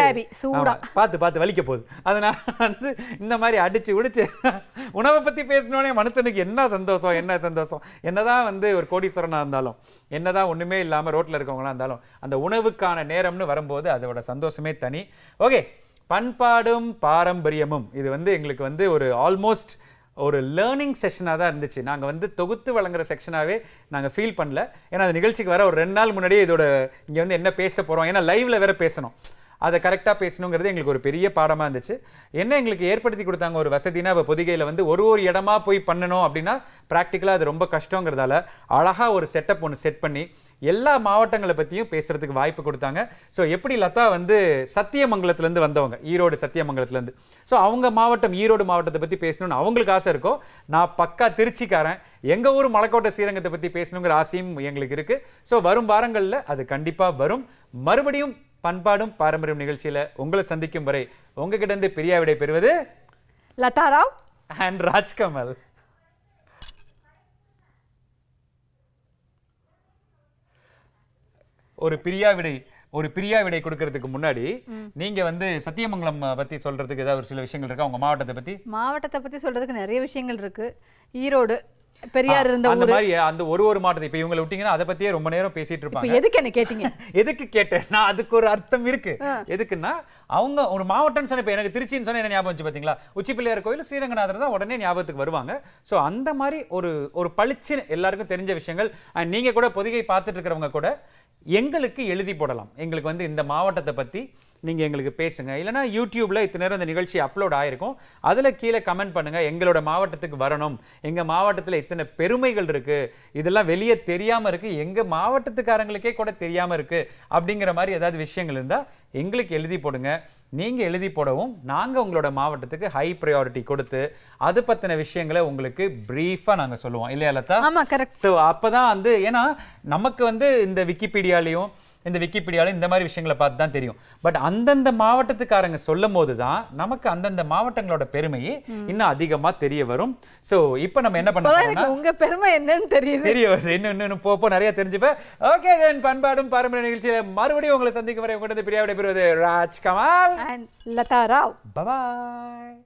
பார்த்து பார்த்து வலிக்க போகுது அதனால் வந்து இந்த மாதிரி அடித்து உடிச்சு உணவை பற்றி பேசினோடனே மனுஷனுக்கு என்ன சந்தோஷம் என்ன சந்தோஷம் என்னதான் வந்து ஒரு கோடீஸ்வரனாக இருந்தாலும் என்னதான் ஒன்றுமே இல்லாமல் ரோட்டில் இருக்கவங்களாக இருந்தாலும் அந்த உணவுக்கான நேரம்னு வரும்போது அதோட சந்தோஷமே தனி ஓகே பண்பாடும் பாரம்பரியமும் இது வந்து எங்களுக்கு வந்து ஒரு ஆல்மோஸ்ட் ஒரு லேர்னிங் செஷனாக தான் இருந்துச்சு நாங்கள் வந்து தொகுத்து வழங்குற செக்ஷனாகவே நாங்கள் ஃபீல் பண்ணல ஏன்னா அந்த நிகழ்ச்சிக்கு வர ஒரு ரெண்டு நாள் முன்னாடியே இதோட இங்கே வந்து என்ன பேச போகிறோம் ஏன்னா லைவ்ல வேற பேசணும் அதை கரெக்டாக பேசணுங்கிறது எங்களுக்கு ஒரு பெரிய பாடமாக இருந்துச்சு என்ன எங்களுக்கு ஏற்படுத்தி கொடுத்தாங்க ஒரு வசதினா இப்போ பொதிகையில் வந்து ஒரு ஒரு இடமா போய் பண்ணணும் அப்படின்னா ப்ராக்டிக்கலாக அது ரொம்ப கஷ்டங்கிறதால அழகாக ஒரு செட்டப் ஒன்று செட் பண்ணி எல்லா மாவட்டங்களை பற்றியும் பேசுகிறதுக்கு வாய்ப்பு கொடுத்தாங்க ஸோ எப்படி லதா வந்து சத்தியமங்கலத்துலேருந்து வந்தவங்க ஈரோடு சத்தியமங்கலத்துலேருந்து ஸோ அவங்க மாவட்டம் ஈரோடு மாவட்டத்தை பற்றி பேசணும்னு அவங்களுக்கு ஆசை இருக்கோ நான் பக்கா திருச்சிக்காரன் எங்கள் ஊர் மலைக்கோட்டை ஸ்ரீரங்கத்தை பற்றி பேசணுங்கிற ஆசையும் எங்களுக்கு இருக்குது ஸோ வரும் வாரங்களில் அது கண்டிப்பாக வரும் மறுபடியும் பண்பாடும் பாரம்பரியம் நிகழ்ச்சியில் உங்களை சந்திக்கும் வரை உங்ககிட்ட இருந்து பிரியா பெறுவது லதா ராவ் அண்ட் ராஜ்கமல் ஒரு பிரியாவிடை ஒரு பிரியா விடை கொடுக்கறதுக்கு முன்னாடி நீங்க வந்து சத்தியமங்கலம் பத்தி சொல்றதுக்கு ஏதாவது ஒரு சில விஷயங்கள் இருக்கா உங்க மாவட்டத்தை பத்தி மாவட்டத்தை பத்தி சொல்றதுக்கு நிறைய விஷயங்கள் இருக்கு ஈரோடு பெரியார் இருந்த அந்த மாதிரி அந்த ஒரு ஒரு மாவட்டத்தை இப்ப இவங்களை விட்டீங்கன்னா அதை பத்தியே ரொம்ப நேரம் பேசிட்டு இருப்பாங்க எதுக்கு என்ன கேட்டீங்க எதுக்கு கேட்டேன் நான் அதுக்கு ஒரு அர்த்தம் இருக்கு எதுக்குன்னா அவங்க ஒரு மாவட்டம்னு சொன்ன இப்போ எனக்கு திருச்சின்னு சொன்ன என்ன ஞாபகம் வச்சு பார்த்தீங்களா உச்சி பிள்ளையார் கோயில் ஸ்ரீரங்கநாதர் தான் உடனே ஞாபகத்துக்கு வருவாங்க சோ அந்த மாதிரி ஒரு ஒரு பளிச்சு எல்லாருக்கும் தெரிஞ்ச விஷயங்கள் நீங்க கூட பொதுகை பார்த்துட்டு இருக்கிறவங்க கூட எங்களுக்கு எழுதி போடலாம் எங்களுக்கு வந்து இந்த மாவட்டத்தை பற்றி நீங்கள் எங்களுக்கு பேசுங்கள் இல்லைனா யூடியூப்பில் இத்தனை நேரம் இந்த நிகழ்ச்சி அப்லோட் ஆகிருக்கும் அதில் கீழே கமெண்ட் பண்ணுங்கள் எங்களோட மாவட்டத்துக்கு வரணும் எங்கள் மாவட்டத்தில் இத்தனை பெருமைகள் இருக்குது இதெல்லாம் வெளியே தெரியாமல் இருக்குது எங்கள் மாவட்டத்துக்காரங்களுக்கே கூட தெரியாமல் இருக்குது அப்படிங்கிற மாதிரி ஏதாவது விஷயங்கள் இருந்தால் எங்களுக்கு எழுதி போடுங்க நீங்கள் எழுதி போடவும் நாங்கள் உங்களோட மாவட்டத்துக்கு ஹை ப்ரையாரிட்டி கொடுத்து அது பற்றின விஷயங்களை உங்களுக்கு ப்ரீஃபாக நாங்கள் சொல்லுவோம் இல்லையா லதா ஆமாம் கரெக்ட் ஸோ அப்போ தான் வந்து ஏன்னா நமக்கு வந்து இந்த விக்கிபீடியாலேயும் இந்த விக்கிபீடியாவில் இந்த மாதிரி விஷயங்களை பார்த்து தான் தெரியும் பட் அந்தந்த மாவட்டத்துக்காரங்க சொல்லும் போது தான் நமக்கு அந்தந்த மாவட்டங்களோட பெருமையை இன்னும் அதிகமாக தெரிய வரும் ஸோ இப்போ நம்ம என்ன பண்ணுவோம் உங்க பெருமை என்னன்னு தெரியுது தெரிய வருது இன்னும் இன்னும் போப்போ நிறைய தெரிஞ்சுப்பேன் ஓகே தென் பண்பாடும் பாரம்பரிய நிகழ்ச்சியில் மறுபடியும் உங்களை சந்திக்க வரை உங்கள்கிட்ட பிரியாவிட பெறுவது ராஜ்கமால் லதா ராவ் பபாய்